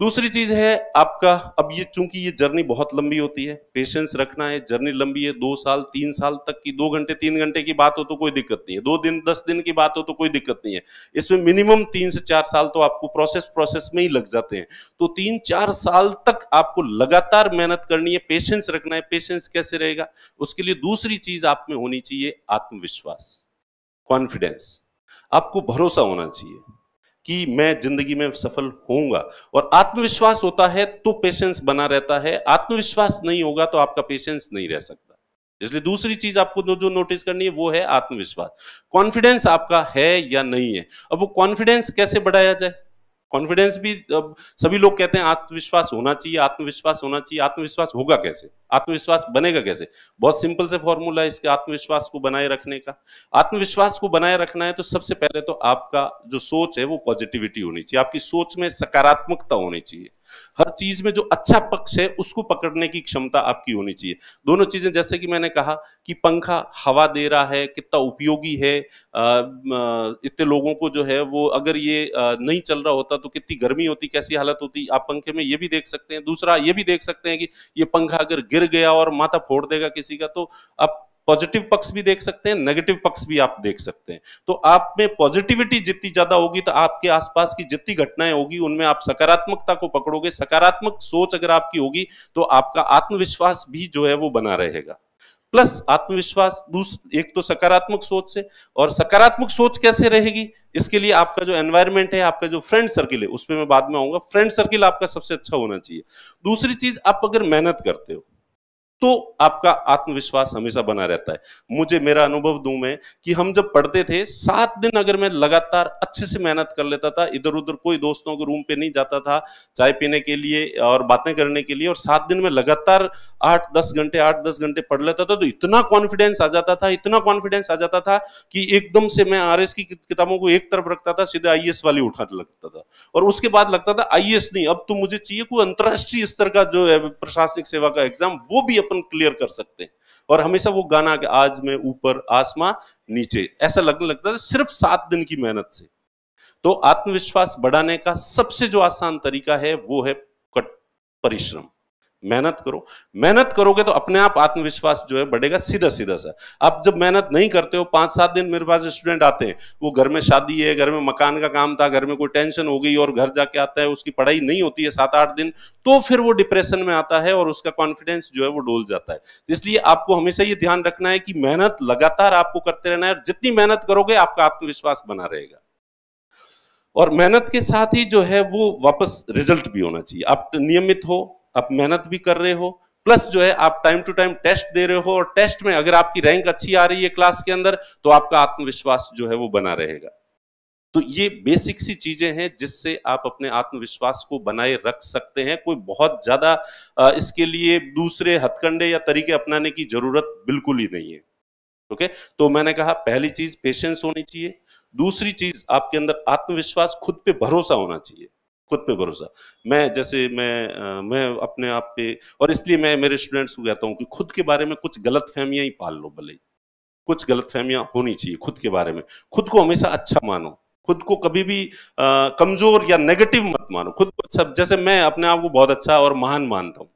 दूसरी चीज है आपका अब ये चूंकि ये जर्नी बहुत लंबी होती है पेशेंस रखना है जर्नी लंबी है दो साल तीन साल तक की दो घंटे तीन घंटे की बात हो तो कोई दिक्कत नहीं है दो दिन दस दिन की बात हो तो कोई दिक्कत नहीं है इसमें मिनिमम तीन से चार साल तो आपको प्रोसेस प्रोसेस में ही लग जाते हैं तो तीन चार साल तक आपको लगातार मेहनत करनी है पेशेंस रखना है पेशेंस कैसे रहेगा उसके लिए दूसरी चीज आप में होनी चाहिए आत्मविश्वास कॉन्फिडेंस आपको भरोसा होना चाहिए कि मैं जिंदगी में सफल होऊंगा और आत्मविश्वास होता है तो पेशेंस बना रहता है आत्मविश्वास नहीं होगा तो आपका पेशेंस नहीं रह सकता इसलिए दूसरी चीज आपको जो नोटिस करनी है वो है आत्मविश्वास कॉन्फिडेंस आपका है या नहीं है अब वो कॉन्फिडेंस कैसे बढ़ाया जाए कॉन्फिडेंस भी सभी लोग कहते हैं आत्मविश्वास होना चाहिए आत्मविश्वास होना चाहिए आत्मविश्वास होगा कैसे आत्मविश्वास बनेगा कैसे बहुत सिंपल से फॉर्मूला है इसके आत्मविश्वास को बनाए रखने का आत्मविश्वास को बनाए रखना है तो सबसे पहले तो आपका जो सोच है वो पॉजिटिविटी होनी चाहिए आपकी सोच में सकारात्मकता होनी चाहिए हर चीज में जो अच्छा पक्ष है उसको पकड़ने की क्षमता आपकी होनी चाहिए दोनों चीजें जैसे कि मैंने कहा कि पंखा हवा दे रहा है कितना उपयोगी है इतने लोगों को जो है वो अगर ये नहीं चल रहा होता तो कितनी गर्मी होती कैसी हालत होती आप पंखे में ये भी देख सकते हैं दूसरा ये भी देख सकते हैं कि ये पंखा अगर गिर गया और माथा फोड़ देगा किसी का तो आप पॉजिटिव पक्ष भी देख सकते हैं नेगेटिव पक्ष भी आप देख सकते हैं तो आप में पॉजिटिविटी जितनी ज्यादा होगी तो आपके आसपास की जितनी घटनाएं होगी उनमें आप सकारात्मकता को पकड़ोगे सकारात्मक सोच अगर आपकी होगी तो आपका आत्मविश्वास भी जो है वो बना रहेगा प्लस आत्मविश्वास दूसरा एक तो सकारात्मक सोच से और सकारात्मक सोच कैसे रहेगी इसके लिए आपका जो एनवायरमेंट है आपका जो फ्रेंड सर्किल है उस पर मैं बाद में आऊंगा फ्रेंड सर्किल आपका सबसे अच्छा होना चाहिए दूसरी चीज आप अगर मेहनत करते हो तो आपका आत्मविश्वास हमेशा बना रहता है मुझे मेरा अनुभव दू मैं कि हम जब पढ़ते थे सात दिन अगर मैं लगातार अच्छे से मेहनत कर लेता था इधर उधर कोई दोस्तों के रूम पे नहीं जाता था चाय पीने के लिए और बातें करने के लिए और सात दिन में लगातार आठ दस घंटे आठ दस घंटे पढ़ लेता था तो इतना कॉन्फिडेंस आ जाता था इतना कॉन्फिडेंस आ जाता था कि एकदम से मैं आर की किताबों को एक तरफ रखता था सीधे आई e वाली उठाने लगता था और उसके बाद लगता था आई e नहीं अब तो मुझे चाहिए कोई अंतर्राष्ट्रीय स्तर का जो है प्रशासनिक सेवा का एग्जाम वो भी अपन क्लियर कर सकते हैं और हमेशा वो गाना कि आज मैं ऊपर आसमा नीचे ऐसा लगने लगता है सिर्फ सात दिन की मेहनत से तो आत्मविश्वास बढ़ाने का सबसे जो आसान तरीका है वो है परिश्रम मेहनत करो मेहनत करोगे तो अपने आप आत्मविश्वास जो है बढ़ेगा सीधा सीधा सा आप जब मेहनत नहीं करते हो पांच सात दिन मेरे पास स्टूडेंट आते हैं वो घर में शादी है घर में मकान का काम था घर में कोई टेंशन हो गई और घर जाके आता है उसकी पढ़ाई नहीं होती है सात आठ दिन तो फिर वो डिप्रेशन में आता है और उसका कॉन्फिडेंस जो है वो डोल जाता है इसलिए आपको हमेशा ये ध्यान रखना है कि मेहनत लगातार आपको करते रहना है और जितनी मेहनत करोगे आपका आत्मविश्वास बना रहेगा और मेहनत के साथ ही जो है वो वापस रिजल्ट भी होना चाहिए आप नियमित हो आप मेहनत भी कर रहे हो प्लस जो है आप टाइम टू टाइम टेस्ट दे रहे हो और टेस्ट में अगर आपकी रैंक अच्छी आ रही है क्लास के अंदर तो आपका आत्मविश्वास जो है वो बना रहेगा तो ये बेसिक सी चीजें हैं जिससे आप अपने आत्मविश्वास को बनाए रख सकते हैं कोई बहुत ज्यादा इसके लिए दूसरे हथकंडे या तरीके अपनाने की जरूरत बिल्कुल ही नहीं है ओके तो मैंने कहा पहली चीज पेशेंस होनी चाहिए दूसरी चीज आपके अंदर आत्मविश्वास खुद पे भरोसा होना चाहिए खुद पे भरोसा मैं जैसे मैं मैं अपने आप पे और इसलिए मैं मेरे स्टूडेंट्स को कहता हूँ कि खुद के बारे में कुछ गलत फहमियाँ ही पाल लो भले कुछ गलत फहमियाँ होनी चाहिए खुद के बारे में खुद को हमेशा अच्छा मानो खुद को कभी भी आ, कमजोर या नेगेटिव मत मानो खुद को अच्छा जैसे मैं अपने आप को बहुत अच्छा और महान मानता हूँ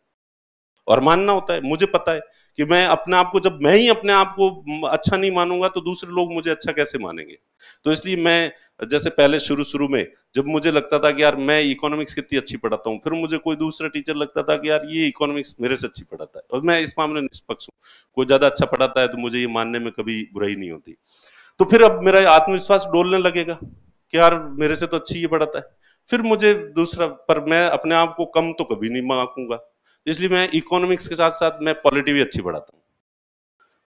और मानना होता है मुझे पता है कि मैं अपने आप को जब मैं ही अपने आप को अच्छा नहीं मानूंगा तो दूसरे लोग मुझे अच्छा कैसे मानेंगे तो इसलिए मैं जैसे पहले शुरू शुरू में जब मुझे लगता था कि यार मैं इकोनॉमिक्स कितनी अच्छी पढ़ाता हूँ फिर मुझे कोई दूसरा टीचर लगता था कि यार ये इकोनॉमिक्स मेरे से अच्छी पढ़ाता है और मैं इस मामले में निष्पक्ष हूँ कोई ज्यादा अच्छा पढ़ाता है तो मुझे ये मानने में कभी बुराई नहीं होती तो फिर अब मेरा आत्मविश्वास डोलने लगेगा कि यार मेरे से तो अच्छी ये पढ़ाता है फिर मुझे दूसरा पर मैं अपने आप को कम तो कभी नहीं मांगूंगा इसलिए मैं इकोनॉमिक्स के साथ साथ मैं पॉलिटी भी अच्छी पढ़ाता हूँ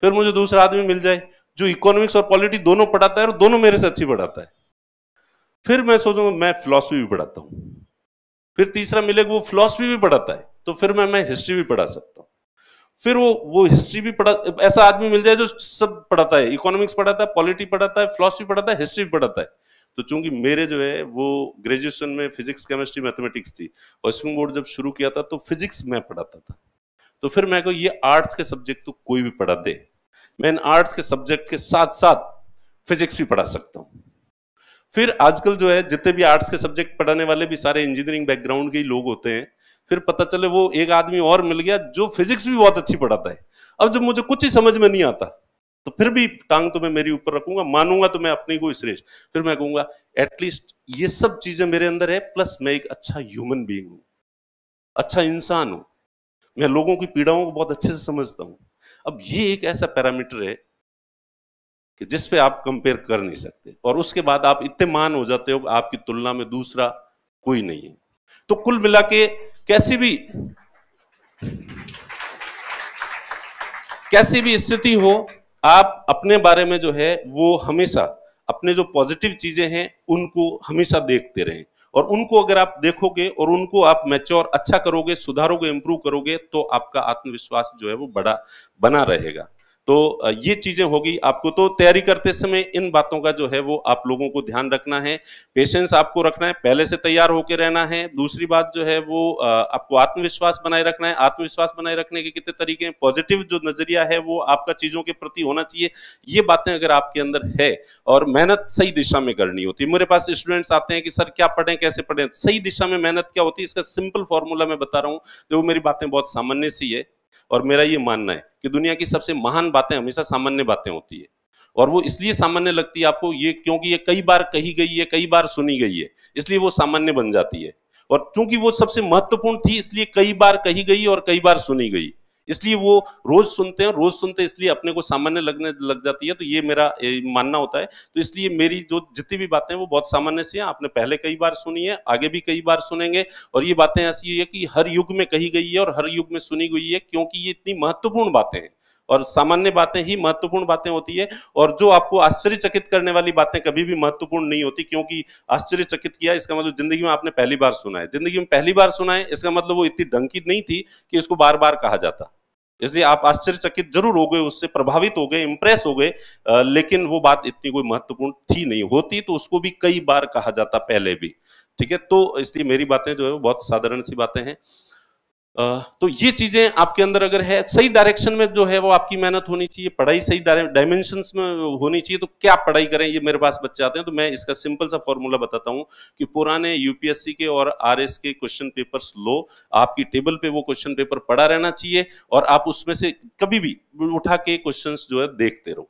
फिर मुझे दूसरा आदमी मिल जाए जो इकोनॉमिक्स और पॉलिटी दोनों पढ़ाता है और दोनों मेरे से अच्छी पढ़ाता है फिर मैं सोचूंगा मैं फिलोसफी भी पढ़ाता हूँ फिर तीसरा मिलेगा वो फिलोसफी भी पढ़ाता है तो फिर मैं मैं हिस्ट्री भी पढ़ा सकता हूँ फिर वो वो हिस्ट्री भी पढ़ा ऐसा आदमी मिल जाए जो सब पढ़ाता है इकोनॉमिक्स पढ़ाता है पॉलिटी पढ़ाता है फिलोसफी पढ़ाता है हिस्ट्री भी पढ़ाता है तो चूंकि मेरे जो है वो ग्रेजुएशन में फिजिक्स केमिस्ट्री मैथमेटिक्स थी और बोर्ड जब शुरू किया था तो फिजिक्स मैं पढ़ाता था तो फिर मैं को ये आर्ट्स के सब्जेक्ट तो कोई भी पढ़ा दे मैं इन आर्ट्स के सब्जेक्ट के साथ साथ फिजिक्स भी पढ़ा सकता हूँ फिर आजकल जो है जितने भी आर्ट्स के सब्जेक्ट पढ़ाने वाले भी सारे इंजीनियरिंग बैकग्राउंड के ही लोग होते हैं फिर पता चले वो एक आदमी और मिल गया जो फिजिक्स भी बहुत अच्छी पढ़ाता है अब जब मुझे कुछ ही समझ में नहीं आता तो फिर भी टांग तो मैं मेरी ऊपर रखूंगा मानूंगा तो मैं अपनी को श्रेष्ठ फिर मैं कहूंगा एटलीस्ट ये सब चीजें मेरे अंदर है प्लस मैं एक अच्छा ह्यूमन बींग हूं अच्छा इंसान हूं मैं लोगों की पीड़ाओं को बहुत अच्छे से समझता हूं अब ये एक ऐसा पैरामीटर है कि जिस पे आप कंपेयर कर नहीं सकते और उसके बाद आप इतने मान हो जाते हो आपकी तुलना में दूसरा कोई नहीं है तो कुल मिला के कैसी भी कैसी भी स्थिति हो आप अपने बारे में जो है वो हमेशा अपने जो पॉजिटिव चीजें हैं उनको हमेशा देखते रहें और उनको अगर आप देखोगे और उनको आप मैच्योर अच्छा करोगे सुधारोगे इंप्रूव करोगे तो आपका आत्मविश्वास जो है वो बड़ा बना रहेगा तो ये चीज़ें होगी आपको तो तैयारी करते समय इन बातों का जो है वो आप लोगों को ध्यान रखना है पेशेंस आपको रखना है पहले से तैयार होकर रहना है दूसरी बात जो है वो आपको आत्मविश्वास बनाए रखना है आत्मविश्वास बनाए रखने के कितने तरीके हैं पॉजिटिव जो नज़रिया है वो आपका चीज़ों के प्रति होना चाहिए ये बातें अगर आपके अंदर है और मेहनत सही दिशा में करनी होती है मेरे पास स्टूडेंट्स आते हैं कि सर क्या पढ़ें कैसे पढ़ें सही दिशा में मेहनत क्या होती है इसका सिंपल फॉर्मूला मैं बता रहा हूँ जो मेरी बातें बहुत सामान्य सी है और मेरा ये मानना है कि दुनिया की सबसे महान बातें हमेशा सामान्य बातें होती है और वो इसलिए सामान्य लगती है आपको ये क्योंकि ये कई बार कही गई है कई बार सुनी गई है इसलिए वो सामान्य बन जाती है और चूंकि वो सबसे महत्वपूर्ण थी इसलिए कई बार कही गई और कई बार सुनी गई इसलिए वो रोज सुनते हैं रोज सुनते हैं इसलिए अपने को सामान्य लगने लग जाती है तो ये मेरा मानना होता है तो इसलिए मेरी जो जितनी भी बातें वो बहुत सामान्य सी हैं आपने पहले कई बार सुनी है आगे भी कई बार सुनेंगे और ये बातें ऐसी है कि हर युग में कही गई है और हर युग में सुनी गई है क्योंकि ये इतनी महत्वपूर्ण बातें हैं और सामान्य बातें ही महत्वपूर्ण बातें होती है और जो आपको आश्चर्यचकित करने वाली बातें कभी भी महत्वपूर्ण नहीं होती क्योंकि आश्चर्यचकित किया इसका मतलब जिंदगी में आपने पहली बार सुना है जिंदगी में पहली बार सुना है इसका मतलब वो इतनी डंकी नहीं थी कि इसको बार बार कहा जाता इसलिए आप आश्चर्यचकित जरूर हो गए उससे प्रभावित हो गए इंप्रेस हो गए लेकिन वो बात इतनी कोई महत्वपूर्ण थी नहीं होती तो उसको भी कई बार कहा जाता पहले भी ठीक है तो इसलिए मेरी बातें जो है वो बहुत साधारण सी बातें हैं तो ये चीजें आपके अंदर अगर है सही डायरेक्शन में जो है वो आपकी मेहनत होनी चाहिए पढ़ाई सही डायमेंशन में होनी चाहिए तो क्या पढ़ाई करें ये मेरे पास बच्चे आते हैं तो मैं इसका सिंपल सा फॉर्मूला बताता हूँ कि पुराने यूपीएससी के और आर के क्वेश्चन पेपर्स लो आपकी टेबल पे वो क्वेश्चन पेपर पड़ा रहना चाहिए और आप उसमें से कभी भी उठा के क्वेश्चन जो है देखते रहो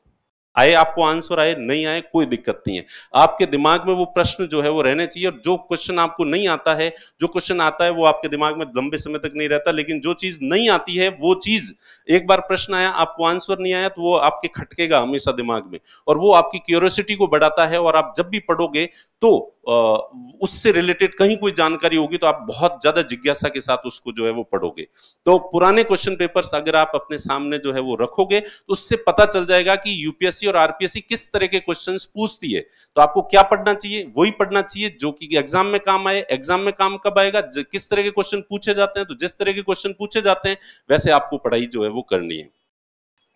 आए आपको आंसर आए नहीं आए कोई दिक्कत नहीं है आपके दिमाग में वो प्रश्न जो है वो रहने चाहिए और जो क्वेश्चन आपको नहीं आता है जो क्वेश्चन आता है वो आपके दिमाग में लंबे समय तक नहीं रहता लेकिन जो चीज नहीं आती है वो चीज एक बार प्रश्न आया आपको आंसर नहीं आया तो वो आपके खटकेगा हमेशा दिमाग में और वो आपकी क्यूरोसिटी को बढ़ाता है और आप जब भी पढ़ोगे तो उससे रिलेटेड कहीं कोई जानकारी होगी तो आप बहुत ज्यादा जिज्ञासा के साथ उसको जो है वो पढ़ोगे तो पुराने क्वेश्चन पेपर्स अगर आप अपने सामने जो है वो रखोगे तो उससे पता चल जाएगा कि यूपीएससी और आरपीएससी किस तरह के क्वेश्चन पूछती है तो आपको क्या पढ़ना चाहिए वही पढ़ना चाहिए जो कि एग्जाम में काम आए एग्जाम में काम कब आएगा किस तरह के क्वेश्चन पूछे जाते हैं तो जिस तरह के क्वेश्चन पूछे जाते हैं वैसे आपको पढ़ाई जो है वो करनी है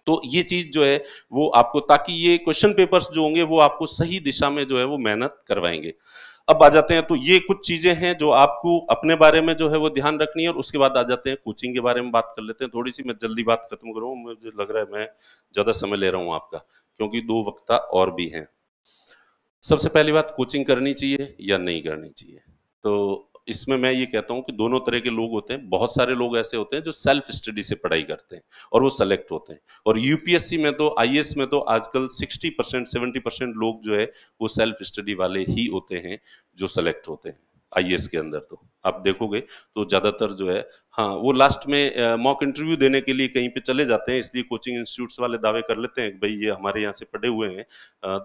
तो ये चीज़ जो है वो आपको ताकि ये क्वेश्चन पेपर्स जो होंगे वो आपको सही दिशा में जो है वो मेहनत करवाएंगे अब आ जाते हैं तो ये कुछ चीज़ें हैं जो आपको अपने बारे में जो है वो ध्यान रखनी है और उसके बाद आ जाते हैं कोचिंग के बारे में बात कर लेते हैं थोड़ी सी मैं जल्दी बात खत्म करूँ मुझे लग रहा है मैं ज़्यादा समय ले रहा हूँ आपका क्योंकि दो वक्ता और भी हैं सबसे पहली बात कोचिंग करनी चाहिए या नहीं करनी चाहिए तो इसमें मैं ये कहता हूँ कि दोनों तरह के लोग होते हैं बहुत सारे लोग ऐसे होते हैं जो सेल्फ स्टडी से पढ़ाई करते हैं और वो सेलेक्ट होते हैं और यूपीएससी में तो आई में तो आजकल 60 परसेंट सेवेंटी परसेंट लोग जो है वो सेल्फ स्टडी वाले ही होते हैं जो सेलेक्ट होते हैं आई के अंदर तो आप देखोगे तो ज़्यादातर जो है हाँ वो लास्ट में मॉक इंटरव्यू देने के लिए कहीं पे चले जाते हैं इसलिए कोचिंग इंस्टीट्यूट्स वाले दावे कर लेते हैं भाई ये हमारे यहाँ से पढ़े हुए हैं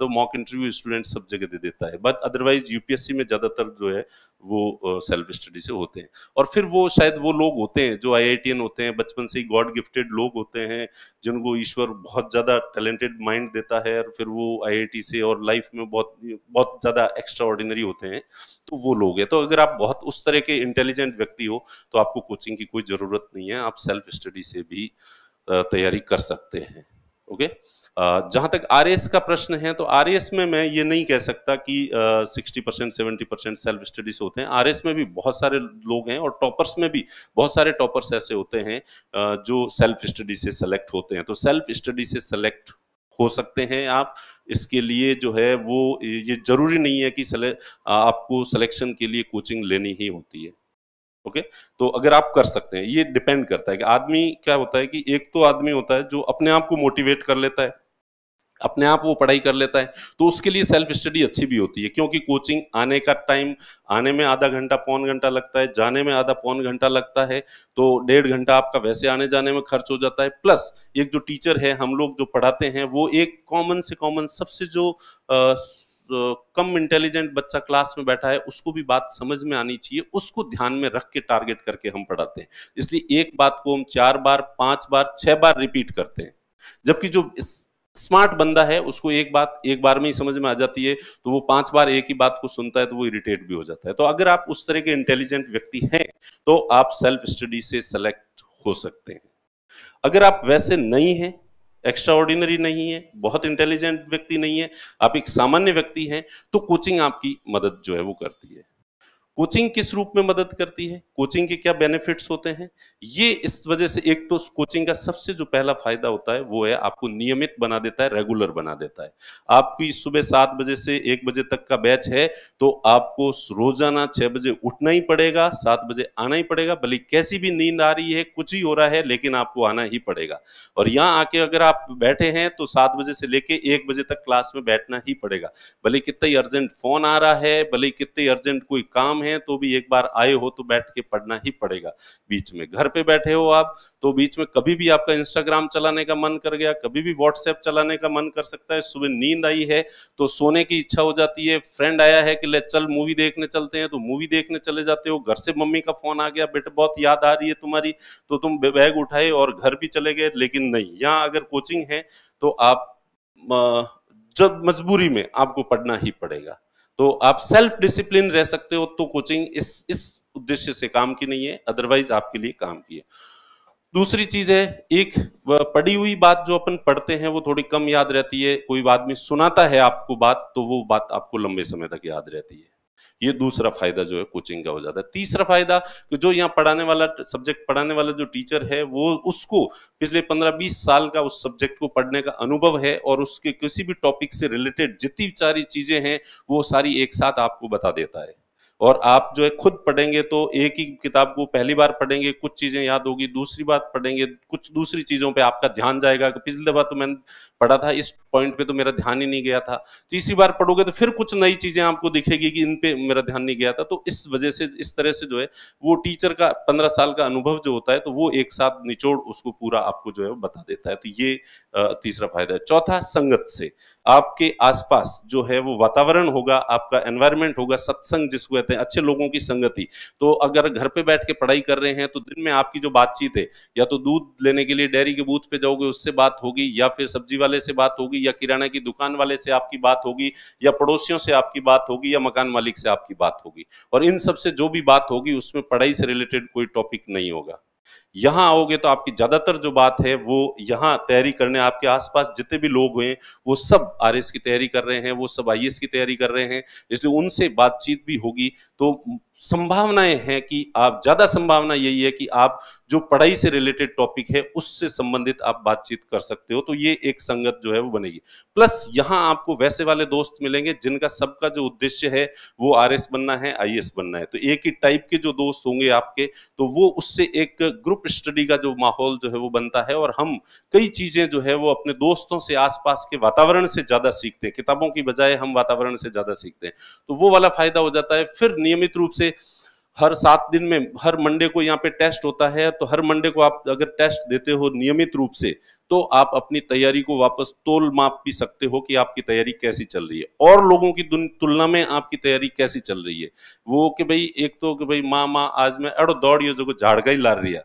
तो मॉक इंटरव्यू स्टूडेंट सब जगह दे देता है बट अदरवाइज यूपीएससी में ज़्यादातर जो है वो सेल्फ स्टडी से होते हैं और फिर वो शायद वो लोग होते हैं जो आई होते हैं बचपन से ही गॉड गिफ्टेड लोग होते हैं जिनको ईश्वर बहुत ज़्यादा टैलेंटेड माइंड देता है और फिर वो आई से और लाइफ में बहुत बहुत ज़्यादा एक्स्ट्रा होते हैं तो वो है तो अगर आप बहुत उस तरह के इंटेलिजेंट व्यक्ति हो तो आपको कोचिंग की कोई ज़रूरत नहीं है आप सेल्फ स्टडी से भी तैयारी कर सकते हैं ओके जहां तक आर का प्रश्न है तो आर में मैं ये नहीं कह सकता कि sixty percent seventy percent self studies होते हैं आर में भी बहुत सारे लोग हैं और टॉपर्स में भी बहुत सारे टॉपर्स ऐसे होते हैं जो सेल्फ स्टडी से सेलेक्ट होते हैं तो सेल्फ स्टडी से सेलेक्ट हो सकते हैं आप इसके लिए जो है वो ये जरूरी नहीं है कि सले, आपको सिलेक्शन के लिए कोचिंग लेनी ही होती है ओके तो अगर आप कर सकते हैं ये डिपेंड करता है कि आदमी क्या होता है कि एक तो आदमी होता है जो अपने आप को मोटिवेट कर लेता है अपने आप वो पढ़ाई कर लेता है तो उसके लिए सेल्फ स्टडी अच्छी भी होती है क्योंकि कोचिंग आने का टाइम आने में आधा घंटा पौन घंटा लगता है जाने में आधा पौन घंटा लगता है तो डेढ़ घंटा आपका वैसे आने जाने में खर्च हो जाता है प्लस एक जो टीचर है हम लोग जो पढ़ाते हैं वो एक कॉमन से कॉमन सबसे जो आ, कम इंटेलिजेंट बच्चा क्लास में बैठा है उसको भी बात समझ में आनी चाहिए उसको ध्यान में रख के टारगेट करके हम पढ़ाते हैं इसलिए एक बात को हम चार बार पांच बार छह बार रिपीट करते हैं जबकि जो स्मार्ट बंदा है उसको एक बात एक बार में ही समझ में आ जाती है तो वो पांच बार एक ही बात को सुनता है तो वो इरिटेट भी हो जाता है तो अगर आप उस तरह के इंटेलिजेंट व्यक्ति हैं तो आप सेल्फ स्टडी से सेलेक्ट हो सकते हैं अगर आप वैसे नहीं हैं एक्स्ट्रा ऑर्डिनरी नहीं है बहुत इंटेलिजेंट व्यक्ति नहीं है आप एक सामान्य व्यक्ति हैं तो कोचिंग आपकी मदद जो है वो करती है कोचिंग किस रूप में मदद करती है कोचिंग के क्या बेनिफिट्स होते हैं ये इस वजह से एक तो कोचिंग का सबसे जो पहला फायदा होता है वो है आपको नियमित बना देता है रेगुलर बना देता है आपकी सुबह सात बजे से एक बजे तक का बैच है तो आपको रोजाना छह बजे उठना ही पड़ेगा सात बजे आना ही पड़ेगा भले कैसी भी नींद आ रही है कुछ ही हो रहा है लेकिन आपको आना ही पड़ेगा और यहाँ आके अगर आप बैठे हैं तो सात बजे से लेके एक बजे तक क्लास में बैठना ही पड़ेगा भले कितना अर्जेंट फोन आ रहा है भले कितने अर्जेंट कोई काम है तो भी एक बार आए हो तो बैठ के पढ़ना ही पड़ेगा बीच में घर पे बैठे हो आप तो बीच में कभी भी आपका इंस्टाग्राम चलाने का मन कर गया कभी भी व्हाट्सएप चलाने का मन कर सकता है सुबह नींद आई है तो सोने की इच्छा हो जाती है फ्रेंड आया है कि ले चल मूवी देखने चलते हैं तो मूवी देखने चले जाते हो घर से मम्मी का फोन आ गया बेटा बहुत याद आ रही है तुम्हारी तो तुम बैग उठाए और घर भी चले गए लेकिन नहीं यहाँ अगर कोचिंग है तो आप जब मजबूरी में आपको पढ़ना ही पड़ेगा तो आप सेल्फ डिसिप्लिन रह सकते हो तो कोचिंग इस इस उद्देश्य से काम की नहीं है अदरवाइज आपके लिए काम की है दूसरी चीज है एक पढ़ी हुई बात जो अपन पढ़ते हैं वो थोड़ी कम याद रहती है कोई आदमी सुनाता है आपको बात तो वो बात आपको लंबे समय तक याद रहती है ये दूसरा फायदा जो है कोचिंग का हो जाता है तीसरा फायदा कि जो यहाँ पढ़ाने वाला सब्जेक्ट पढ़ाने वाला जो टीचर है वो उसको पिछले पंद्रह बीस साल का उस सब्जेक्ट को पढ़ने का अनुभव है और उसके किसी भी टॉपिक से रिलेटेड जितनी सारी चीजें हैं वो सारी एक साथ आपको बता देता है और आप जो है खुद पढ़ेंगे तो एक ही किताब को पहली बार पढ़ेंगे कुछ चीज़ें याद होगी दूसरी बार पढ़ेंगे कुछ दूसरी चीज़ों पे आपका ध्यान जाएगा कि पिछली दफा तो मैंने पढ़ा था इस पॉइंट पे तो मेरा ध्यान ही नहीं गया था तीसरी बार पढ़ोगे तो फिर कुछ नई चीज़ें आपको दिखेगी कि इन पे मेरा ध्यान नहीं गया था तो इस वजह से इस तरह से जो है वो टीचर का पंद्रह साल का अनुभव जो होता है तो वो एक साथ निचोड़ उसको पूरा आपको जो है बता देता है तो ये तीसरा फायदा है चौथा संगत से आपके आसपास जो है वो वातावरण होगा आपका एनवायरमेंट होगा सत्संग जिसको कहते हैं अच्छे लोगों की संगति तो अगर घर पे बैठ के पढ़ाई कर रहे हैं तो दिन में आपकी जो बातचीत है या तो दूध लेने के लिए डेयरी के बूथ पे जाओगे उससे बात होगी या फिर सब्जी वाले से बात होगी या किराना की दुकान वाले से आपकी बात होगी या पड़ोसियों से आपकी बात होगी या मकान मालिक से आपकी बात होगी और इन सबसे जो भी बात होगी उसमें पढ़ाई से रिलेटेड कोई टॉपिक नहीं होगा यहाँ आओगे तो आपकी ज़्यादातर जो बात है वो यहाँ तैयारी करने आपके आसपास जितने भी लोग हुए वो सब आर की तैयारी कर रहे हैं वो सब आई की तैयारी कर रहे हैं इसलिए उनसे बातचीत भी होगी तो संभावनाएं हैं कि आप ज्यादा संभावना यही है कि आप जो पढ़ाई से रिलेटेड टॉपिक है उससे संबंधित आप बातचीत कर सकते हो तो ये एक संगत जो है वो बनेगी प्लस यहाँ आपको वैसे वाले दोस्त मिलेंगे जिनका सबका जो उद्देश्य है वो आर बनना है आई बनना है तो एक ही टाइप के जो दोस्त होंगे आपके तो वो उससे एक ग्रुप ग्रुप स्टडी का जो माहौल जो है वो बनता है और हम कई चीज़ें जो है वो अपने दोस्तों से आसपास के वातावरण से ज़्यादा सीखते हैं किताबों की बजाय हम वातावरण से ज़्यादा सीखते हैं तो वो वाला फायदा हो जाता है फिर नियमित रूप से हर सात दिन में हर मंडे को यहाँ पे टेस्ट होता है तो हर मंडे को आप अगर टेस्ट देते हो नियमित रूप से तो आप अपनी तैयारी को वापस तोल माप भी सकते हो कि आपकी तैयारी कैसी चल रही है और लोगों की तुलना में आपकी तैयारी कैसी चल रही है वो कि भाई एक तो कि भाई माँ माँ आज मैं अड़ो दौड़ जो झाड़गा ही ला रही है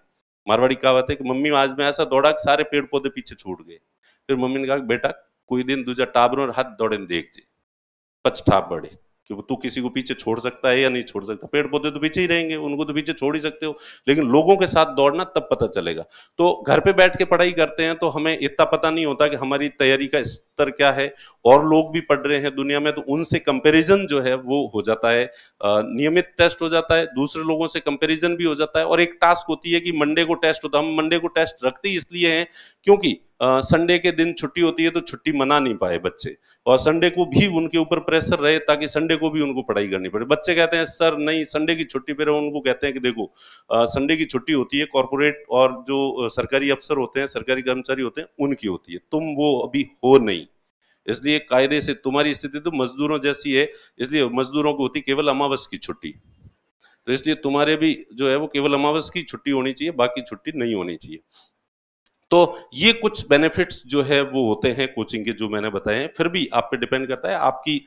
मारवाड़ी कहावत है कि मम्मी आज मैं ऐसा दौड़ा कि सारे पेड़ पौधे पीछे छूट गए फिर मम्मी ने कहा बेटा कोई दिन दूजा टाबरों और हाथ दौड़े देख जे पच ठाप बड़े कि वो तू किसी को पीछे छोड़ सकता है या नहीं छोड़ सकता पेड़ पौधे तो पीछे ही रहेंगे उनको तो पीछे छोड़ ही सकते हो लेकिन लोगों के साथ दौड़ना तब पता चलेगा तो घर पे बैठ के पढ़ाई करते हैं तो हमें इतना पता नहीं होता कि हमारी तैयारी का स्तर क्या है और लोग भी पढ़ रहे हैं दुनिया में तो उनसे कंपेरिजन जो है वो हो जाता है नियमित टेस्ट हो जाता है दूसरे लोगों से कंपेरिजन भी हो जाता है और एक टास्क होती है कि मंडे को टेस्ट होता है हम मंडे को टेस्ट रखते इसलिए हैं क्योंकि संडे के दिन छुट्टी होती है तो छुट्टी मना नहीं पाए बच्चे और संडे को भी उनके ऊपर प्रेशर रहे ताकि संडे को भी उनको पढ़ाई करनी पड़े बच्चे कहते हैं सर नहीं संडे की छुट्टी पे रहो उनको कहते हैं कि देखो संडे की छुट्टी होती है कॉरपोरेट और जो सरकारी अफसर होते हैं सरकारी कर्मचारी होते हैं उनकी होती है तुम वो अभी हो नहीं इसलिए कायदे से तुम्हारी स्थिति तो मजदूरों जैसी है इसलिए मजदूरों को होती केवल अमावस की छुट्टी तो इसलिए तुम्हारे भी जो है वो केवल अमावस की छुट्टी होनी चाहिए बाकी छुट्टी नहीं होनी चाहिए तो ये कुछ बेनिफिट्स जो है वो होते हैं कोचिंग के जो मैंने बताए हैं फिर भी आप पे डिपेंड करता है आपकी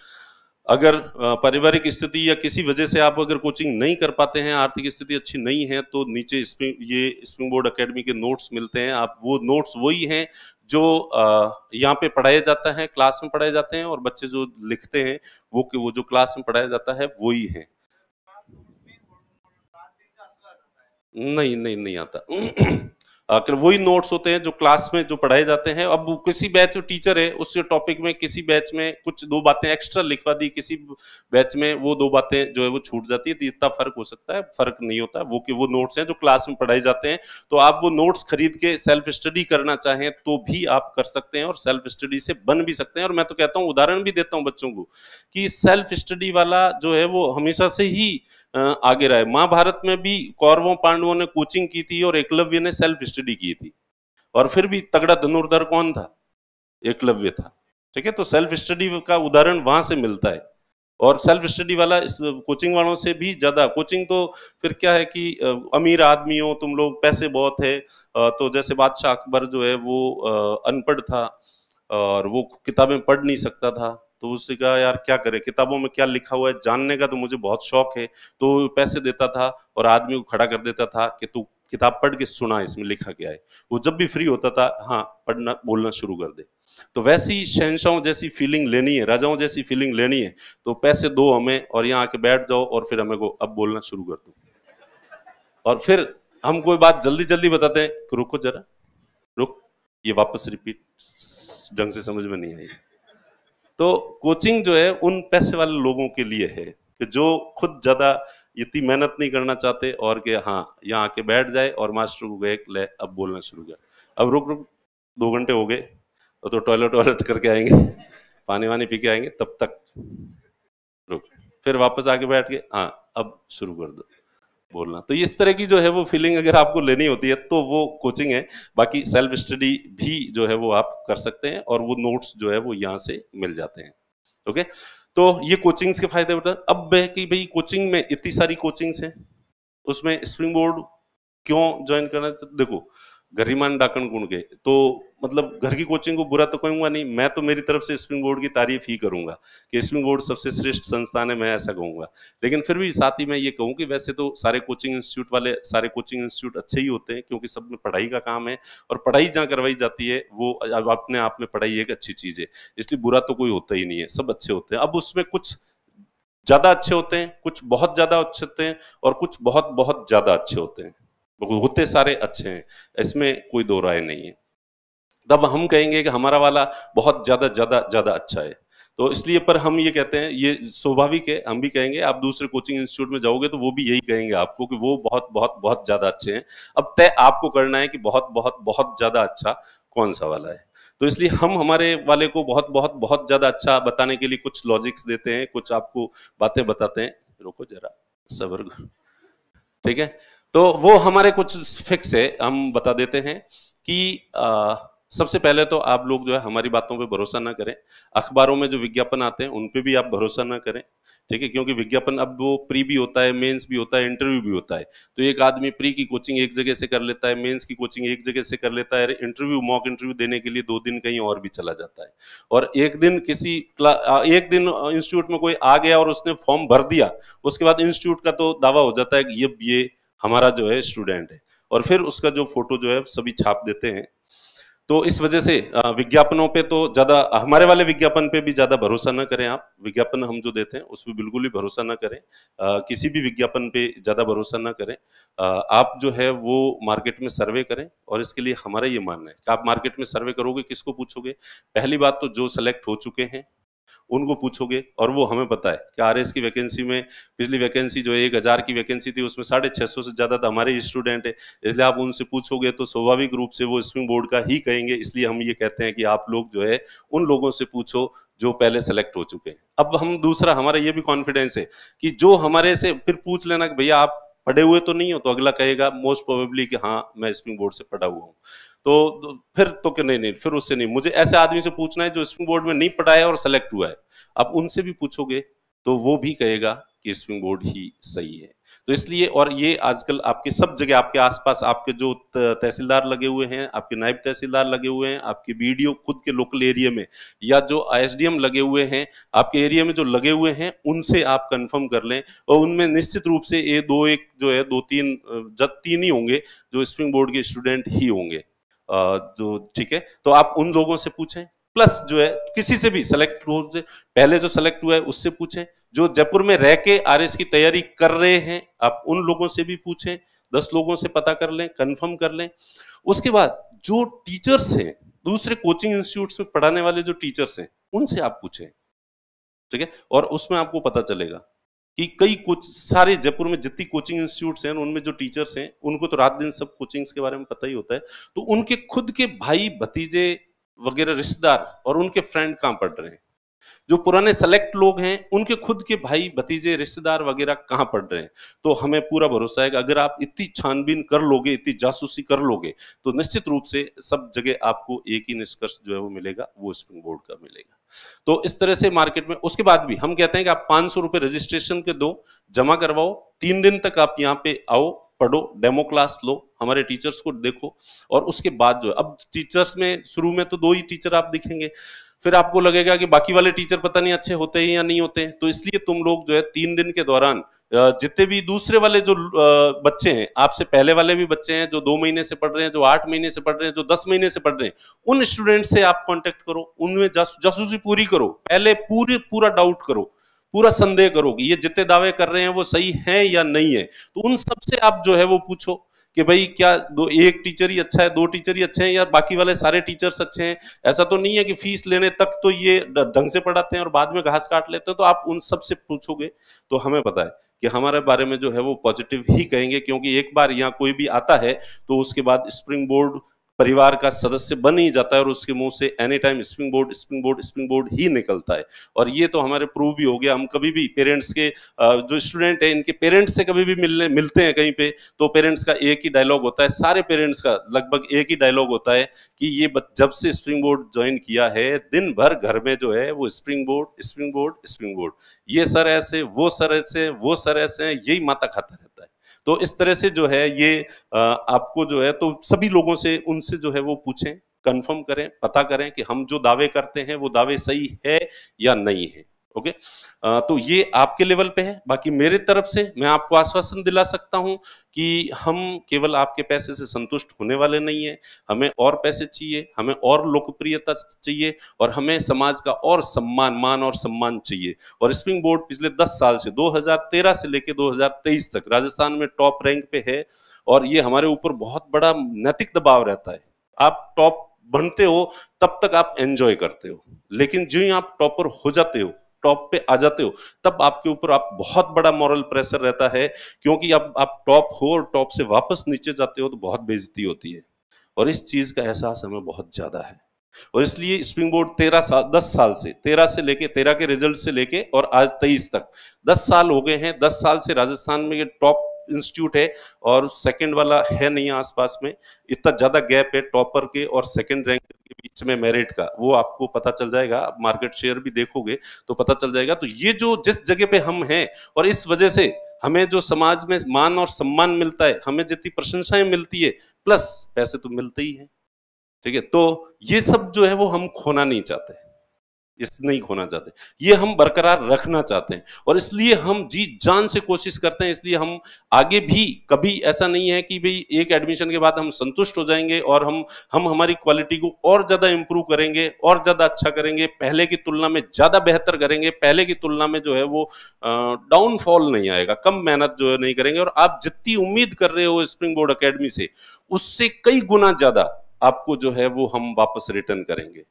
अगर पारिवारिक स्थिति या किसी वजह से आप अगर कोचिंग नहीं कर पाते हैं आर्थिक स्थिति अच्छी नहीं है तो नीचे स्प्रिंग ये स्प्रिंग बोर्ड अकेडमी के नोट्स मिलते हैं आप वो नोट्स वही हैं जो यहाँ पे पढ़ाया जाता है क्लास में पढ़ाए जाते हैं और बच्चे जो लिखते हैं वो वो जो क्लास में पढ़ाया जाता है वही है नहीं नहीं नहीं आता <clears throat> वही नोट्स होते हैं जो क्लास में जो पढ़ाए जाते हैं अब किसी बैच में टीचर है उस टॉपिक में किसी बैच में कुछ दो बातें एक्स्ट्रा लिखवा दी किसी बैच में वो दो बातें जो है वो छूट जाती है तो इतना फर्क हो सकता है फर्क नहीं होता वो कि वो नोट्स हैं जो क्लास में पढ़ाए जाते हैं तो आप वो नोट्स खरीद के सेल्फ स्टडी करना चाहें तो भी आप कर सकते हैं और सेल्फ स्टडी से बन भी सकते हैं और मैं तो कहता हूँ उदाहरण भी देता हूँ बच्चों को कि सेल्फ स्टडी वाला जो है वो हमेशा से ही आगे रहे महाभारत में भी कौरवों पांडवों ने कोचिंग की थी और एकलव्य ने सेल्फ स्टडी की थी और फिर भी तगड़ा धनुर्धर कौन था एकलव्य था ठीक है तो सेल्फ स्टडी का उदाहरण वहां से मिलता है और सेल्फ स्टडी वाला इस कोचिंग वालों से भी ज़्यादा कोचिंग तो फिर क्या है कि अमीर आदमी हो तुम लोग पैसे बहुत है तो जैसे बादशाह अकबर जो है वो अनपढ़ था और वो किताबें पढ़ नहीं सकता था तो उससे कहा यार क्या करे किताबों में क्या लिखा हुआ है जानने का तो मुझे बहुत शौक है तो पैसे देता था और आदमी को खड़ा कर देता था कि तू किताब पढ़ के सुना इसमें लिखा क्या है वो जब भी फ्री होता था हाँ पढ़ना बोलना शुरू कर दे तो वैसी शहनशाहों जैसी फीलिंग लेनी है राजाओं जैसी फीलिंग लेनी है तो पैसे दो हमें और यहाँ आके बैठ जाओ और फिर हमें को अब बोलना शुरू कर दो और फिर हम कोई बात जल्दी जल्दी बताते हैं रुको जरा रुक ये वापस रिपीट ढंग से समझ में नहीं आई तो कोचिंग जो है उन पैसे वाले लोगों के लिए है कि जो खुद ज़्यादा इतनी मेहनत नहीं करना चाहते और के हाँ यहाँ आके बैठ जाए और मास्टर को गए ले अब बोलना शुरू किया अब रुक रुक दो घंटे हो गए तो टॉयलेट वॉयलेट करके आएंगे <laughs> पानी वानी पी के आएंगे तब तक रुक फिर वापस आके बैठ के हाँ अब शुरू कर दो बोलना तो इस तरह की जो है वो फीलिंग अगर आपको लेनी होती है तो वो कोचिंग है बाकी सेल्फ स्टडी भी जो है वो आप कर सकते हैं और वो नोट्स जो है वो यहाँ से मिल जाते हैं ओके तो ये कोचिंग्स के फायदे होता अब वह कि भाई कोचिंग में इतनी सारी कोचिंग्स हैं उसमें स्प्रिंग बोर्ड क्यों ज्वाइन करना देखो गरिमान डाकन गुण के तो मतलब घर की कोचिंग को बुरा तो कहूंगा नहीं मैं तो मेरी तरफ से स्प्रिंग बोर्ड की तारीफ ही करूंगा कि स्प्रिंग बोर्ड सबसे श्रेष्ठ संस्थान है मैं ऐसा कहूंगा लेकिन फिर भी साथ ही मैं ये कहूँ कि वैसे तो सारे कोचिंग इंस्टीट्यूट वाले सारे कोचिंग इंस्टीट्यूट अच्छे ही होते हैं क्योंकि सब में पढ़ाई का काम है और पढ़ाई जहाँ करवाई जाती है वो अपने आप में पढ़ाई एक अच्छी चीज़ है इसलिए बुरा तो कोई होता ही नहीं है सब अच्छे होते हैं अब उसमें कुछ ज़्यादा अच्छे होते हैं कुछ बहुत ज़्यादा अच्छे होते हैं और कुछ बहुत बहुत ज़्यादा अच्छे होते हैं होते सारे अच्छे हैं इसमें कोई दो राय नहीं है तब हम कहेंगे कि हमारा वाला बहुत ज़्यादा ज़्यादा ज़्यादा अच्छा है तो इसलिए पर हम ये कहते हैं ये स्वाभाविक है हम भी कहेंगे आप दूसरे कोचिंग इंस्टीट्यूट में जाओगे तो वो भी यही कहेंगे आपको कि वो बहुत बहुत बहुत ज़्यादा अच्छे हैं अब तय आपको करना है कि बहुत बहुत बहुत ज़्यादा अच्छा कौन सा वाला है तो इसलिए हम हमारे वाले को बहुत बहुत बहुत ज़्यादा अच्छा बताने के लिए कुछ लॉजिक्स देते हैं कुछ आपको बातें बताते हैं रोको जरा सबर ठीक है तो वो हमारे कुछ फिक्स है हम बता देते हैं कि आ, सबसे पहले तो आप लोग जो है हमारी बातों पे भरोसा ना करें अखबारों में जो विज्ञापन आते हैं उन पे भी आप भरोसा ना करें ठीक है क्योंकि विज्ञापन अब वो प्री भी होता है मेंस भी होता है इंटरव्यू भी होता है तो एक आदमी प्री की कोचिंग एक जगह से कर लेता है मेंस की कोचिंग एक जगह से कर लेता है इंटरव्यू मॉक इंटरव्यू देने के लिए दो दिन कहीं और भी चला जाता है और एक दिन किसी एक दिन इंस्टीट्यूट में कोई आ गया और उसने फॉर्म भर दिया उसके बाद इंस्टीट्यूट का तो दावा हो जाता है ये ये हमारा जो है स्टूडेंट है और फिर उसका जो फोटो जो है सभी छाप देते हैं तो इस वजह से विज्ञापनों पे तो ज्यादा हमारे वाले विज्ञापन पे भी ज्यादा भरोसा ना करें आप विज्ञापन हम जो देते हैं उस पर बिल्कुल भी भरोसा ना करें आ, किसी भी विज्ञापन पे ज्यादा भरोसा ना करें आ, आप जो है वो मार्केट में सर्वे करें और इसके लिए हमारा ये मानना है कि आप मार्केट में सर्वे करोगे किसको पूछोगे पहली बात तो जो सेलेक्ट हो चुके हैं उनको पूछोगे और वो हमें पता है कि आर की वैकेंसी में पिछली वैकेंसी जो एक हज़ार की वैकेंसी थी उसमें साढ़े छः सौ से ज़्यादा तो हमारे स्टूडेंट है इसलिए आप उनसे पूछोगे तो स्वाभाविक रूप से वो स्विंग बोर्ड का ही कहेंगे इसलिए हम ये कहते हैं कि आप लोग जो है उन लोगों से पूछो जो पहले सेलेक्ट हो चुके हैं अब हम दूसरा हमारा ये भी कॉन्फिडेंस है कि जो हमारे से फिर पूछ लेना कि भैया आप पढ़े हुए तो नहीं हो तो अगला कहेगा मोस्ट प्रोबेबली कि हाँ मैं स्विंग बोर्ड से पढ़ा हुआ हूँ तो, तो फिर तो कि नहीं नहीं फिर उससे नहीं मुझे ऐसे आदमी से पूछना है जो स्प्रिंग बोर्ड में नहीं पढ़ा है और सेलेक्ट हुआ है अब उनसे भी पूछोगे तो वो भी कहेगा कि स्प्रिंग बोर्ड ही सही है तो इसलिए और ये आजकल आपके सब जगह आपके आसपास आपके जो तहसीलदार लगे हुए हैं आपके नायब तहसीलदार लगे हुए हैं आपके बी खुद के लोकल एरिया में या जो आईएसडीएम लगे हुए हैं आपके एरिया में जो लगे हुए हैं उनसे आप कंफर्म कर लें और उनमें निश्चित रूप से ये दो एक जो है दो तीन जब तीन ही होंगे जो स्प्रिंग बोर्ड के स्टूडेंट ही होंगे जो ठीक है तो आप उन लोगों से पूछें प्लस जो है किसी से भी सेलेक्ट हो पहले जो सेलेक्ट हुआ है उससे पूछें जो जयपुर में रह के आर की तैयारी कर रहे हैं आप उन लोगों से भी पूछें दस लोगों से पता कर लें कंफर्म कर लें उसके बाद जो टीचर्स हैं दूसरे कोचिंग इंस्टीट्यूट्स में पढ़ाने वाले जो टीचर्स हैं उनसे आप पूछें ठीक है और उसमें आपको पता चलेगा कि कई कोच सारे जयपुर में जितनी कोचिंग इंस्टीट्यूट्स हैं उनमें जो टीचर्स हैं उनको तो रात दिन सब कोचिंग्स के बारे में पता ही होता है तो उनके खुद के भाई भतीजे वगैरह रिश्तेदार और उनके फ्रेंड कहाँ पढ़ रहे हैं जो पुराने सेलेक्ट लोग हैं उनके खुद के भाई भतीजे रिश्तेदार वगैरह कहाँ पढ़ रहे हैं तो हमें पूरा भरोसा है कि अगर आप इतनी छानबीन कर लोगे इतनी जासूसी कर लोगे तो निश्चित रूप से सब जगह आपको एक ही निष्कर्ष जो है वो मिलेगा वो स्प्रिंग बोर्ड का मिलेगा तो इस तरह से मार्केट में उसके बाद भी हम कहते हैं कि आप पांच सौ रुपए रजिस्ट्रेशन के दो जमा करवाओ तीन दिन तक आप यहाँ पे आओ पढ़ो डेमो क्लास लो हमारे टीचर्स को देखो और उसके बाद जो है अब टीचर्स में शुरू में तो दो ही टीचर आप दिखेंगे फिर आपको लगेगा कि बाकी वाले टीचर पता नहीं अच्छे होते हैं या नहीं होते हैं तो इसलिए तुम लोग जो है तीन दिन के दौरान जितने भी दूसरे वाले जो बच्चे हैं आपसे पहले वाले भी बच्चे हैं जो दो महीने से पढ़ रहे हैं जो आठ महीने से पढ़ रहे हैं जो दस महीने से पढ़ रहे हैं उन स्टूडेंट से आप कांटेक्ट करो उनमें जासूसी पूरी करो पहले पूरी पूरा डाउट करो पूरा संदेह करो कि ये जितने दावे कर रहे हैं वो सही है या नहीं है तो उन सबसे आप जो है वो पूछो कि भाई क्या दो एक टीचर ही अच्छा है दो टीचर ही अच्छे हैं या बाकी वाले सारे टीचर्स अच्छे हैं ऐसा तो नहीं है कि फीस लेने तक तो ये ढंग से पढ़ाते हैं और बाद में घास काट लेते हैं तो आप उन सबसे पूछोगे तो हमें पता है कि हमारे बारे में जो है वो पॉजिटिव ही कहेंगे क्योंकि एक बार यहाँ कोई भी आता है तो उसके बाद स्प्रिंग बोर्ड परिवार का सदस्य बन ही जाता है और उसके मुंह से any time Spring Board Spring Board Spring Board ही निकलता है और ये तो हमारे प्रूव भी हो गया हम कभी भी पेरेंट्स के जो स्टूडेंट है इनके पेरेंट्स से कभी भी मिलने मिलते हैं कहीं पे तो पेरेंट्स का एक ही डायलॉग होता है सारे पेरेंट्स का लगभग एक ही डायलॉग होता है कि ये जब से स्प्रिंग बोर्ड ज्वाइन किया है दिन भर घर में जो है वो Spring Board Spring Board Spring Board ये सर ऐसे वो सर ऐसे वो सर ऐसे यही माता खाता रहता है तो इस तरह से जो है ये आपको जो है तो सभी लोगों से उनसे जो है वो पूछें कंफर्म करें पता करें कि हम जो दावे करते हैं वो दावे सही है या नहीं है ओके आ, तो ये आपके लेवल पे है बाकी मेरे तरफ से मैं आपको आश्वासन दिला सकता हूं कि हम केवल आपके पैसे से संतुष्ट होने वाले नहीं है हमें और पैसे चाहिए हमें और लोकप्रियता चाहिए और हमें समाज का और सम्मान मान और सम्मान चाहिए और स्प्रिंग बोर्ड पिछले 10 साल से 2013 से लेकर 2023 तक राजस्थान में टॉप रैंक पे है और ये हमारे ऊपर बहुत बड़ा नैतिक दबाव रहता है आप टॉप बनते हो तब तक आप एंजॉय करते हो लेकिन जो ही आप टॉपर हो जाते हो टॉप पे आ जाते हो तब आपके ऊपर आप बहुत बड़ा मॉरल प्रेशर रहता है क्योंकि अब आप टॉप हो और टॉप से वापस नीचे जाते हो तो बहुत बेजती होती है और इस चीज का एहसास हमें बहुत ज्यादा है और इसलिए स्प्रिंग बोर्ड तेरह साल दस साल से तेरह से लेके तेरह के रिजल्ट से लेके और आज तेईस तक दस साल हो गए हैं दस साल से राजस्थान में ये टॉप इंस्टीट्यूट है और सेकंड वाला है नहीं आसपास में इतना ज्यादा गैप है टॉपर के और सेकंड रैंक के बीच में मेरिट का वो आपको पता चल जाएगा आप मार्केट शेयर भी देखोगे तो पता चल जाएगा तो ये जो जिस जगह पे हम हैं और इस वजह से हमें जो समाज में मान और सम्मान मिलता है हमें जितनी प्रशंसाएं मिलती है प्लस पैसे तो मिलते ही हैं ठीक है तो ये सब जो है वो हम खोना नहीं चाहते इस नहीं खोना चाहते ये हम बरकरार रखना चाहते हैं और इसलिए हम जी जान से कोशिश करते हैं इसलिए हम आगे भी कभी ऐसा नहीं है कि भाई एक एडमिशन के बाद हम संतुष्ट हो जाएंगे और हम हम हमारी क्वालिटी को और ज़्यादा इम्प्रूव करेंगे और ज़्यादा अच्छा करेंगे पहले की तुलना में ज़्यादा बेहतर करेंगे पहले की तुलना में जो है वो डाउनफॉल नहीं आएगा कम मेहनत जो है नहीं करेंगे और आप जितनी उम्मीद कर रहे हो स्प्रिंग बोर्ड अकेडमी से उससे कई गुना ज़्यादा आपको जो है वो हम वापस रिटर्न करेंगे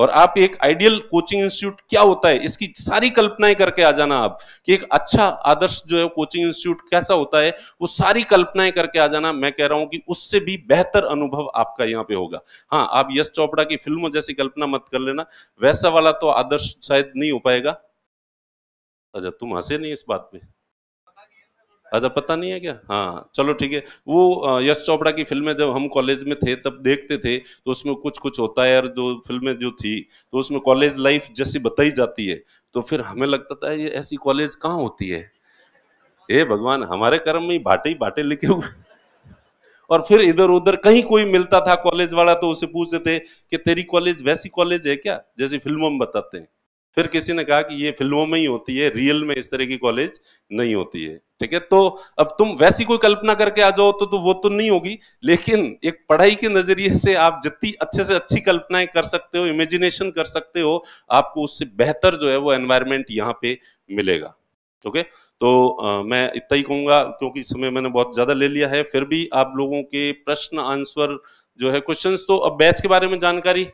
और आप एक आइडियल कोचिंग इंस्टीट्यूट क्या होता है इसकी सारी कल्पनाएं करके आ जाना आप कि एक अच्छा आदर्श जो है कोचिंग इंस्टीट्यूट कैसा होता है वो सारी कल्पनाएं करके आ जाना मैं कह रहा हूं कि उससे भी बेहतर अनुभव आपका यहाँ पे होगा हाँ आप यश चोपड़ा की फिल्मों जैसी कल्पना मत कर लेना वैसा वाला तो आदर्श शायद नहीं हो पाएगा अच्छा तुम हंसे नहीं इस बात में अच्छा पता नहीं है क्या हाँ चलो ठीक है वो यश चोपड़ा की फिल्में जब हम कॉलेज में थे तब देखते थे तो उसमें कुछ कुछ होता है यार जो फिल्में जो थी तो उसमें कॉलेज लाइफ जैसी बताई जाती है तो फिर हमें लगता था ये ऐसी कॉलेज कहाँ होती है ए भगवान हमारे कर्म में भाटे ही भाटे लिखे हुए और फिर इधर उधर कहीं कोई मिलता था कॉलेज वाला तो उसे पूछते थे कि तेरी कॉलेज वैसी कॉलेज है क्या जैसी फिल्मों में बताते हैं फिर किसी ने कहा कि ये फिल्मों में ही होती है रियल में इस तरह की कॉलेज नहीं होती है ठीक है तो अब तुम वैसी कोई कल्पना करके आ जाओ तो, तो वो तो नहीं होगी लेकिन एक पढ़ाई के नजरिए से आप जितनी अच्छे से अच्छी कल्पनाएं कर सकते हो इमेजिनेशन कर सकते हो आपको उससे बेहतर जो है वो एनवायरमेंट यहाँ पे मिलेगा ओके तो आ, मैं इतना ही कहूंगा क्योंकि समय मैंने बहुत ज्यादा ले लिया है फिर भी आप लोगों के प्रश्न आंसर जो है क्वेश्चंस तो अब बैच के बारे में जानकारी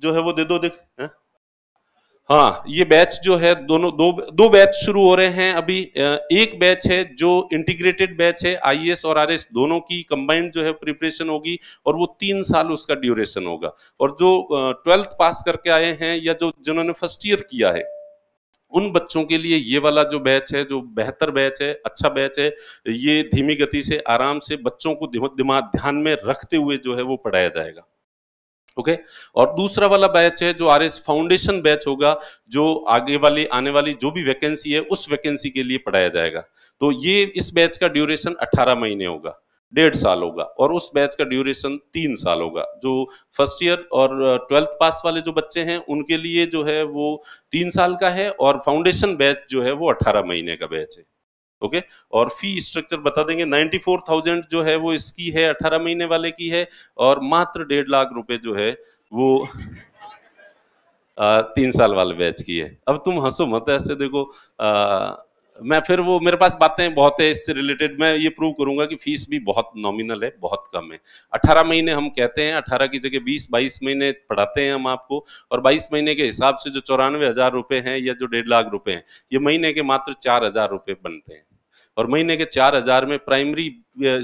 जो है वो दे दो देख है? हाँ ये बैच जो है दोनों दो दो बैच शुरू हो रहे हैं अभी एक बैच है जो इंटीग्रेटेड बैच है आईएएस और आरएस दोनों की कंबाइंड जो है प्रिपरेशन होगी और वो तीन साल उसका ड्यूरेशन होगा और जो ट्वेल्थ पास करके आए हैं या जो जिन्होंने फर्स्ट ईयर किया है उन बच्चों के लिए ये वाला जो बैच है जो बेहतर बैच है अच्छा बैच है ये धीमी गति से आराम से बच्चों को दिमाग ध्यान में रखते हुए जो है वो पढ़ाया जाएगा ओके okay? और दूसरा वाला बैच है जो आर एस फाउंडेशन बैच होगा जो आगे वाली आने वाली जो भी वैकेंसी है उस वैकेंसी के लिए पढ़ाया जाएगा तो ये इस बैच का ड्यूरेशन 18 महीने होगा डेढ़ साल होगा और उस बैच का ड्यूरेशन तीन साल होगा जो फर्स्ट ईयर और ट्वेल्थ पास वाले जो बच्चे हैं उनके लिए जो है वो तीन साल का है और फाउंडेशन बैच जो है वो अट्ठारह महीने का बैच है ओके और फी स्ट्रक्चर बता देंगे 94,000 जो है वो इसकी है 18 महीने वाले की है और मात्र डेढ़ लाख रुपए जो है वो आ, तीन साल वाले बैच की है अब तुम हंसो मत ऐसे देखो आ, मैं फिर वो मेरे पास बातें बहुत है इससे रिलेटेड मैं ये प्रूव करूंगा कि फीस भी बहुत नॉमिनल है बहुत कम है अठारह महीने हम कहते हैं अठारह की जगह बीस बाईस महीने पढ़ाते हैं हम आपको और बाईस महीने के हिसाब से जो चौरानवे हज़ार रुपये हैं या जो डेढ़ लाख रुपए हैं ये महीने के मात्र चार हज़ार रुपये बनते हैं और महीने के चार हजार में प्राइमरी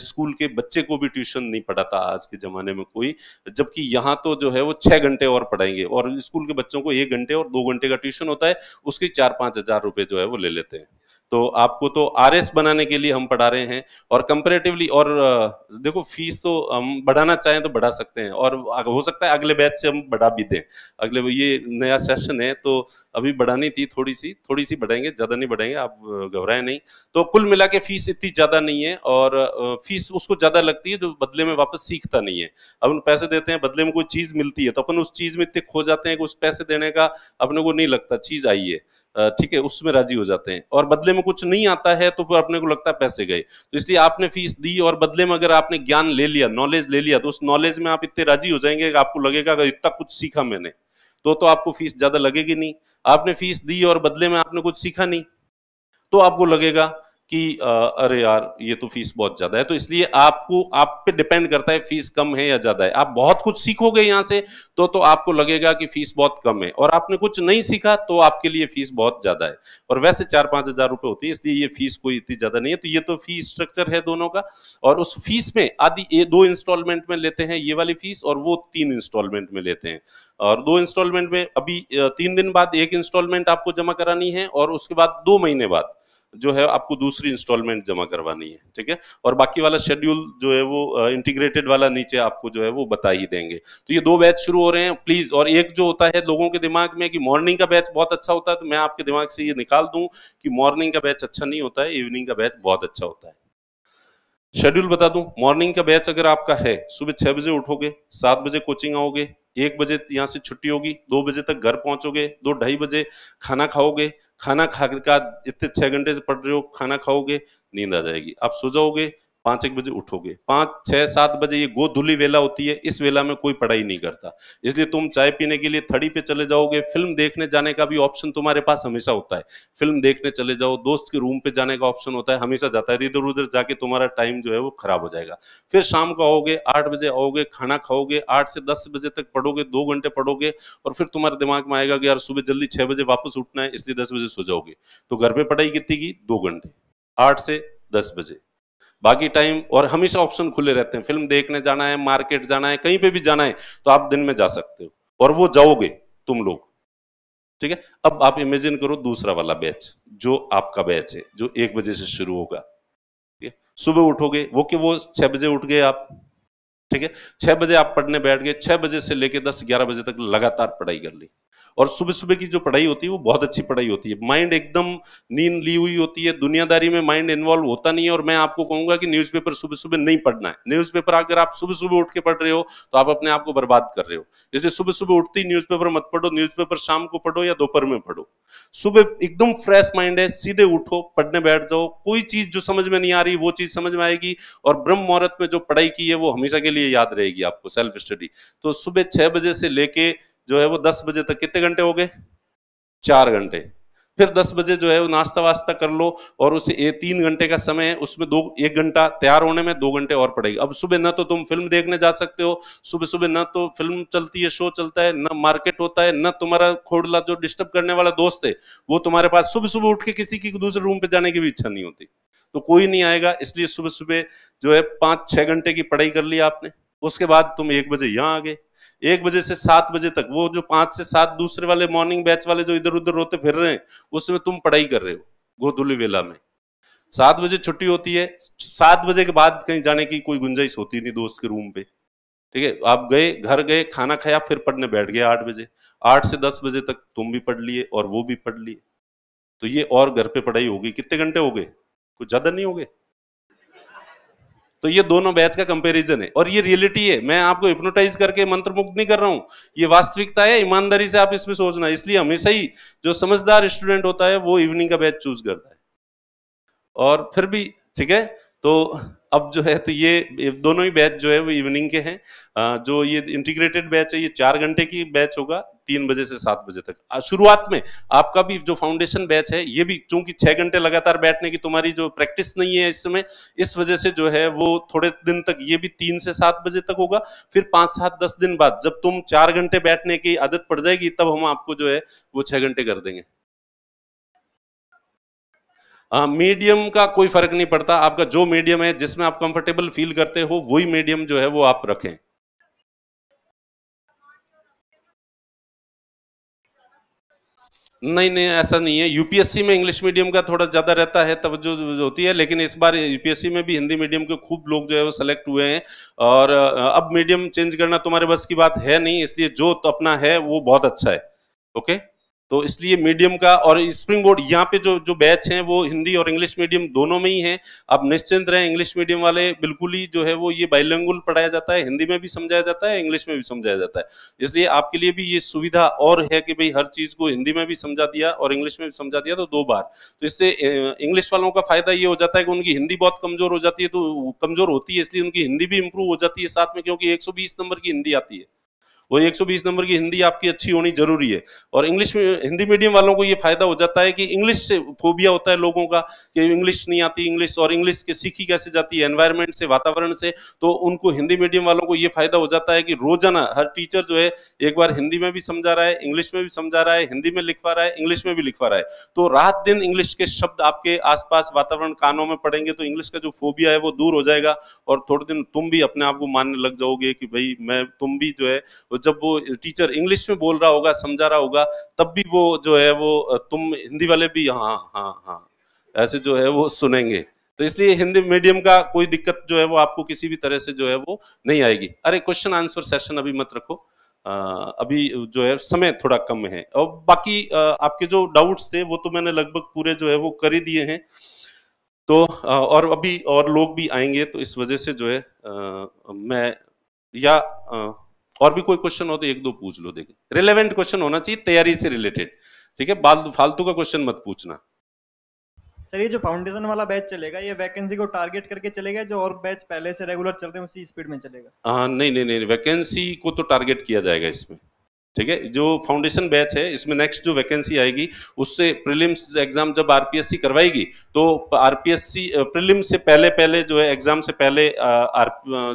स्कूल के बच्चे को भी ट्यूशन नहीं पढ़ाता आज के जमाने में कोई जबकि यहाँ तो जो है वो छह घंटे और पढ़ाएंगे और स्कूल के बच्चों को एक घंटे और दो घंटे का ट्यूशन होता है उसके चार पाँच हजार रुपए जो है वो ले लेते हैं तो आपको तो आर बनाने के लिए हम पढ़ा रहे हैं और कंपेरेटिवली और देखो फीस तो हम बढ़ाना चाहें तो बढ़ा सकते हैं और हो सकता है अगले बैच से हम बढ़ा भी दें अगले ये नया सेशन है तो अभी बढ़ानी थी थोड़ी सी थोड़ी सी बढ़ाएंगे ज़्यादा नहीं बढ़ाएंगे आप घबराएं नहीं तो कुल मिला के फीस इतनी ज़्यादा नहीं है और फीस उसको ज़्यादा लगती है जो बदले में वापस सीखता नहीं है अपन पैसे देते हैं बदले में कोई चीज़ मिलती है तो अपन उस चीज़ में इतने खो जाते हैं कि उस पैसे देने का अपने को नहीं लगता चीज़ आई है ठीक है उसमें राजी हो जाते हैं और बदले में कुछ नहीं आता है तो फिर अपने को लगता है पैसे गए तो इसलिए आपने फीस दी और बदले में अगर आपने ज्ञान ले लिया नॉलेज ले लिया तो उस नॉलेज में आप इतने राजी हो जाएंगे आपको लगेगा अगर इतना कुछ सीखा मैंने तो तो आपको फीस ज्यादा लगेगी नहीं आपने फीस दी और बदले में आपने कुछ सीखा नहीं तो आपको लगेगा कि आ, अरे यार ये तो फीस बहुत ज्यादा है तो इसलिए आपको आप पे डिपेंड करता है फीस कम है या ज्यादा है आप बहुत कुछ सीखोगे यहाँ से तो तो आपको लगेगा कि फीस बहुत कम है और आपने कुछ नहीं सीखा तो आपके लिए फीस बहुत ज्यादा है और वैसे चार पांच हजार रुपए होती है इसलिए ये फीस कोई इतनी ज्यादा नहीं है तो ये तो फीस स्ट्रक्चर है दोनों का और उस फीस में आदि ये दो इंस्टॉलमेंट में लेते हैं ये वाली फीस और वो तीन इंस्टॉलमेंट में लेते हैं और दो इंस्टॉलमेंट में अभी तीन दिन बाद एक इंस्टॉलमेंट आपको जमा करानी है और उसके बाद दो महीने बाद जो है आपको दूसरी इंस्टॉलमेंट जमा करवानी है ठीक है और बाकी वाला शेड्यूल जो है वो इंटीग्रेटेड वाला नीचे आपको जो है वो बता ही देंगे तो ये दो बैच शुरू हो रहे हैं प्लीज और एक जो होता है लोगों के दिमाग में कि मॉर्निंग का बैच बहुत अच्छा होता है तो मैं आपके दिमाग से ये निकाल दूं कि मॉर्निंग का बैच अच्छा नहीं होता है इवनिंग का बैच बहुत अच्छा होता है शेड्यूल बता दूं मॉर्निंग का बैच अगर आपका है सुबह छह बजे उठोगे सात बजे कोचिंग आओगे एक बजे यहाँ से छुट्टी होगी दो बजे तक घर पहुंचोगे दो ढाई बजे खाना खाओगे खाना खाकर का इतने छः घंटे से पढ़ रहे हो खाना खाओगे नींद आ जाएगी आप सो जाओगे पाँच एक बजे उठोगे पांच छह सात बजे ये गोधुली वेला होती है इस वेला में कोई पढ़ाई नहीं करता इसलिए तुम चाय पीने के लिए थड़ी पे चले जाओगे फिल्म देखने जाने का भी ऑप्शन तुम्हारे पास हमेशा होता है फिल्म देखने चले जाओ दोस्त के रूम पे जाने का ऑप्शन होता है हमेशा जाता है इधर उधर जाके तुम्हारा टाइम जो है वो खराब हो जाएगा फिर शाम को आओगे आठ बजे आओगे खाना खाओगे आठ से दस बजे तक पढ़ोगे दो घंटे पढ़ोगे और फिर तुम्हारे दिमाग में आएगा कि यार सुबह जल्दी छह बजे वापस उठना है इसलिए दस बजे सो जाओगे तो घर पर पढ़ाई कितनी की दो घंटे आठ से दस बजे बाकी टाइम और हमेशा ऑप्शन खुले रहते हैं फिल्म देखने जाना है मार्केट जाना है कहीं पे भी जाना है तो आप दिन में जा सकते हो और वो जाओगे तुम लोग ठीक है अब आप इमेजिन करो दूसरा वाला बैच जो आपका बैच है जो एक बजे से शुरू होगा ठीक है सुबह उठोगे वो कि वो छह बजे उठ गए आप ठीक है छह बजे आप पढ़ने बैठ गए छह बजे से लेकर दस ग्यारह बजे तक लगातार पढ़ाई कर ली और सुबह सुबह की जो पढ़ाई होती है वो बहुत अच्छी पढ़ाई होती है माइंड एकदम नींद ली हुई होती है दुनियादारी में माइंड इन्वॉल्व होता नहीं है और मैं आपको कहूंगा कि न्यूज़पेपर सुबह सुबह नहीं पढ़ना है न्यूज़पेपर अगर आप सुबह सुबह उठ के पढ़ रहे हो तो आप अपने आप को बर्बाद कर रहे हो इसलिए सुबह सुबह उठते ही पेपर मत पढ़ो पेपर शाम को पढ़ो या दोपहर में पढ़ो सुबह एकदम फ्रेश माइंड है सीधे उठो पढ़ने बैठ जाओ कोई चीज जो समझ में नहीं आ रही वो चीज समझ में आएगी और ब्रह्म मुहूर्त में जो पढ़ाई की है वो हमेशा के लिए याद रहेगी आपको सेल्फ स्टडी तो सुबह छह बजे से लेके जो है वो दस बजे तक कितने घंटे हो गए चार घंटे फिर दस बजे जो है वो नाश्ता वास्ता कर लो और उसे ये तीन घंटे का समय है उसमें दो एक घंटा तैयार होने में दो घंटे और पड़ेगी अब सुबह ना तो तुम फिल्म देखने जा सकते हो सुबह सुबह ना तो फिल्म चलती है शो चलता है ना मार्केट होता है ना तुम्हारा खोडला जो डिस्टर्ब करने वाला दोस्त है वो तुम्हारे पास सुबह सुबह उठ के किसी की दूसरे रूम पे जाने की भी इच्छा नहीं होती तो कोई नहीं आएगा इसलिए सुबह सुबह जो है पाँच छः घंटे की पढ़ाई कर ली आपने उसके बाद तुम एक बजे यहाँ आ गए एक बजे से सात बजे तक वो जो पांच से सात दूसरे वाले मॉर्निंग बैच वाले जो इधर उधर रोते फिर रहे हैं उसमें तुम पढ़ाई कर रहे हो गोधुली वेला में सात बजे छुट्टी होती है सात बजे के बाद कहीं जाने की कोई गुंजाइश होती नहीं दोस्त के रूम पे ठीक है आप गए घर गए खाना खाया फिर पढ़ने बैठ गए आठ बजे आठ से दस बजे तक तुम भी पढ़ लिए और वो भी पढ़ लिए तो ये और घर पे पढ़ाई होगी कितने घंटे हो गए कुछ ज्यादा नहीं हो गए तो ये दोनों बैच का कंपैरिजन है और ये रियलिटी है मैं आपको हिप्नोटाइज करके मंत्र मुक्त नहीं कर रहा हूं ये वास्तविकता है ईमानदारी से आप इसमें सोचना इसलिए हमेशा ही जो समझदार स्टूडेंट होता है वो इवनिंग का बैच चूज करता है और फिर भी ठीक है तो अब जो है तो ये दोनों ही बैच जो है वो इवनिंग के हैं जो ये इंटीग्रेटेड बैच है ये चार घंटे की बैच होगा तीन बजे से सात बजे तक शुरुआत में आपका भी जो फाउंडेशन बैच है ये भी चूंकि छह घंटे लगातार बैठने की तुम्हारी जो प्रैक्टिस नहीं है इस समय इस वजह से जो है वो थोड़े दिन तक ये भी तीन से सात बजे तक होगा फिर पांच सात दस दिन बाद जब तुम चार घंटे बैठने की आदत पड़ जाएगी तब हम आपको जो है वो छह घंटे कर देंगे मीडियम का कोई फर्क नहीं पड़ता आपका जो मीडियम है जिसमें आप कंफर्टेबल फील करते हो वही मीडियम जो है वो आप रखें नहीं नहीं ऐसा नहीं है यूपीएससी में इंग्लिश मीडियम का थोड़ा ज़्यादा रहता है तवज्जो होती है लेकिन इस बार यूपीएससी में भी हिंदी मीडियम के खूब लोग जो है वो सेलेक्ट हुए हैं और अब मीडियम चेंज करना तुम्हारे बस की बात है नहीं इसलिए जो तो अपना है वो बहुत अच्छा है ओके तो इसलिए मीडियम का और स्प्रिंग बोर्ड यहाँ पे जो जो बैच हैं वो हिंदी और इंग्लिश मीडियम दोनों में ही हैं अब निश्चिंत रहें इंग्लिश मीडियम वाले बिल्कुल ही जो है वो ये बाइलेंगुल पढ़ाया जाता है हिंदी में भी समझाया जाता है इंग्लिश में भी समझाया जाता है इसलिए आपके लिए भी ये सुविधा और है कि भाई हर चीज को हिंदी में भी समझा दिया और इंग्लिश में भी समझा दिया तो दो बार तो इससे इंग्लिश वालों का फायदा ये हो जाता है कि उनकी हिंदी बहुत कमजोर हो जाती है तो कमजोर होती है इसलिए उनकी हिंदी भी इंप्रूव हो जाती है साथ में क्योंकि एक नंबर की हिंदी आती है वो 120 नंबर की हिंदी आपकी अच्छी होनी जरूरी है और इंग्लिश हिंदी मीडियम वालों को ये फायदा हो जाता है कि इंग्लिश से फोबिया होता है लोगों का कि इंग्लिश नहीं आती इंग्लिश और इंग्लिश के सीखी कैसे जाती है एनवायरमेंट से वातावरण से तो उनको हिंदी मीडियम वालों को ये फायदा हो जाता है कि रोजाना हर टीचर जो है एक बार हिंदी में भी समझा रहा है इंग्लिश में भी समझा रहा है हिंदी में लिखवा रहा है इंग्लिश में भी लिखवा रहा है तो रात दिन इंग्लिश के शब्द आपके आसपास वातावरण कानों में पड़ेंगे तो इंग्लिश का जो फोबिया है वो दूर हो जाएगा और थोड़े दिन तुम भी अपने आप को मानने लग जाओगे कि भाई मैं तुम भी जो है तो जब वो टीचर इंग्लिश में बोल रहा होगा समझा रहा होगा तब भी वो जो है वो तुम हिंदी वाले भी हाँ हाँ हाँ ऐसे जो है वो सुनेंगे तो इसलिए हिंदी मीडियम का कोई दिक्कत जो है वो आपको किसी भी तरह से जो है वो नहीं आएगी अरे क्वेश्चन आंसर सेशन अभी मत रखो आ, अभी जो है समय थोड़ा कम है और बाकी आ, आपके जो डाउट्स थे वो तो मैंने लगभग पूरे जो है वो कर ही दिए हैं तो आ, और अभी और लोग भी आएंगे तो इस वजह से जो है मैं या और भी कोई क्वेश्चन हो तो एक दो पूछ लो देखें रिलेवेंट क्वेश्चन होना चाहिए तैयारी से रिलेटेड ठीक है फालतू का क्वेश्चन मत पूछना सर ये जो फाउंडेशन वाला बैच चलेगा ये वैकेंसी को टारगेट करके चलेगा जो और बैच पहले से रेगुलर चल रहे हैं उसी स्पीड में चलेगा हाँ नहीं नहीं नहीं वैकेंसी को तो टारगेट किया जाएगा इसमें ठीक है जो फाउंडेशन बैच है इसमें नेक्स्ट जो वैकेंसी आएगी उससे प्रीलिम्स एग्जाम जब आरपीएससी करवाएगी तो आरपीएससी प्रीलिम्स से पहले पहले जो है एग्जाम से पहले आर,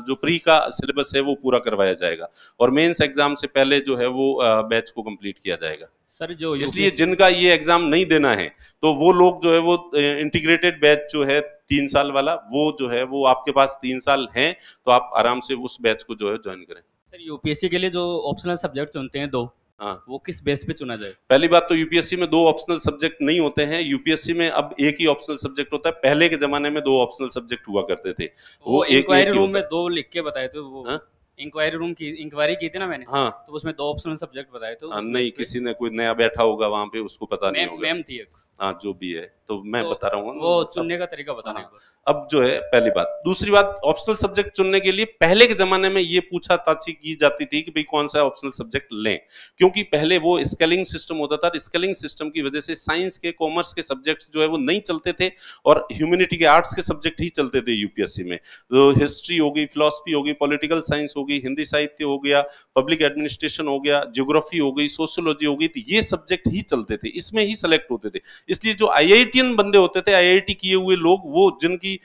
जो प्री का सिलेबस है वो पूरा करवाया जाएगा और मेंस एग्जाम से पहले जो है वो बैच को कंप्लीट किया जाएगा सर जो इसलिए जिनका ये एग्जाम नहीं देना है तो वो लोग जो है वो इंटीग्रेटेड बैच जो है तीन साल वाला वो जो है वो आपके पास तीन साल है तो आप आराम से उस बैच को जो है ज्वाइन करें सर यूपीएससी के लिए जो ऑप्शनल सब्जेक्ट चुनते हैं दो हाँ वो किस बेस पे चुना जाए पहली बात तो यूपीएससी में दो ऑप्शनल सब्जेक्ट नहीं होते हैं यूपीएससी में अब एक ही ऑप्शनल सब्जेक्ट होता है पहले के जमाने में दो ऑप्शनल सब्जेक्ट हुआ करते थे वो, वो इंक्वायरी रूम में दो लिख के बताए थे वो इंक्वायरी हाँ? रूम की इंक्वायरी की थी ना मैंने हाँ तो उसमें दो ऑप्शनल सब्जेक्ट बताए थे हाँ, नहीं किसी ने कोई नया बैठा होगा वहाँ पे उसको पता नहीं मैम थी हाँ जो भी है तो मैं तो बता रहा हूँ वो चुनने का तरीका रहा हूँ अब जो है पहली बात दूसरी बात ऑप्शनल सब्जेक्ट चुनने के लिए पहले के जमाने में ये पूछा ताछी की जाती थी कि भाई कौन सा ऑप्शनल सब्जेक्ट लें क्योंकि पहले वो स्केलिंग सिस्टम होता था स्केलिंग सिस्टम की वजह से साइंस के कॉमर्स के सब्जेक्ट जो है वो नहीं चलते थे और ह्यूमिनिटी के आर्ट्स के सब्जेक्ट ही चलते थे यूपीएससी में तो हिस्ट्री होगी फिलोसफी होगी पॉलिटिकल साइंस होगी हिंदी साहित्य हो गया पब्लिक एडमिनिस्ट्रेशन हो गया ज्योग्राफी हो गई सोशोलॉजी हो गई तो ये सब्जेक्ट ही चलते थे इसमें ही सेलेक्ट होते थे इसलिए जो आईआईटीएन बंदे होते थे आईआईटी किए हुए लोग वो जिनकी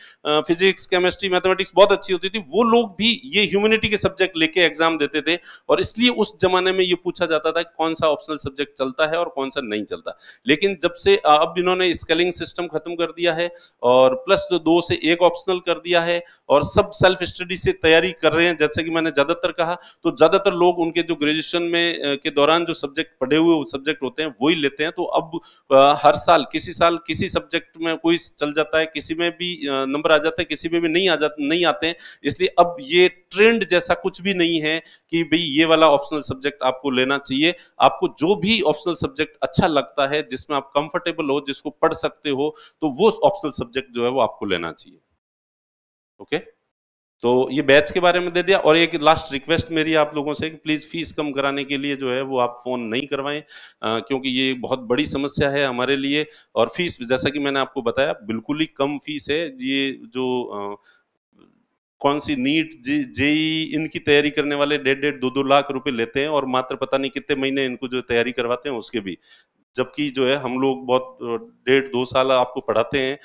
फिजिक्स केमिस्ट्री मैथमेटिक्स बहुत अच्छी होती थी वो लोग भी ये ह्यूमनिटी के सब्जेक्ट लेके एग्जाम देते थे और इसलिए उस जमाने में ये पूछा जाता था कौन सा ऑप्शनल सब्जेक्ट चलता है और कौन सा नहीं चलता लेकिन जब से अब इन्होंने स्केलिंग सिस्टम खत्म कर दिया है और प्लस जो दो से एक ऑप्शनल कर दिया है और सब सेल्फ स्टडी से तैयारी कर रहे हैं जैसे कि मैंने ज्यादातर कहा तो ज्यादातर लोग उनके जो ग्रेजुएशन में के दौरान जो सब्जेक्ट पढ़े हुए सब्जेक्ट होते हैं वही लेते हैं तो अब हर साल साल किसी साल किसी सब्जेक्ट में कोई चल जाता है किसी में भी नंबर आ जाता है किसी में भी नहीं आ जाते नहीं आते हैं इसलिए अब ये ट्रेंड जैसा कुछ भी नहीं है कि भाई ये वाला ऑप्शनल सब्जेक्ट आपको लेना चाहिए आपको जो भी ऑप्शनल सब्जेक्ट अच्छा लगता है जिसमें आप कंफर्टेबल हो जिसको पढ़ सकते हो तो वो ऑप्शनल सब्जेक्ट जो है वो आपको लेना चाहिए ओके okay? तो ये बैच के बारे में दे दिया और एक लास्ट रिक्वेस्ट मेरी आप लोगों से कि प्लीज़ फीस कम कराने के लिए जो है वो आप फ़ोन नहीं करवाएं क्योंकि ये बहुत बड़ी समस्या है हमारे लिए और फीस जैसा कि मैंने आपको बताया बिल्कुल ही कम फीस है ये जो आ, कौन सी नीट जेई इनकी तैयारी करने वाले डेढ़ डेढ़ दो दो लाख रुपए लेते हैं और मात्र पता नहीं कितने महीने इनको जो तैयारी करवाते हैं उसके भी जबकि जो है हम लोग बहुत डेढ़ दो साल आपको पढ़ाते हैं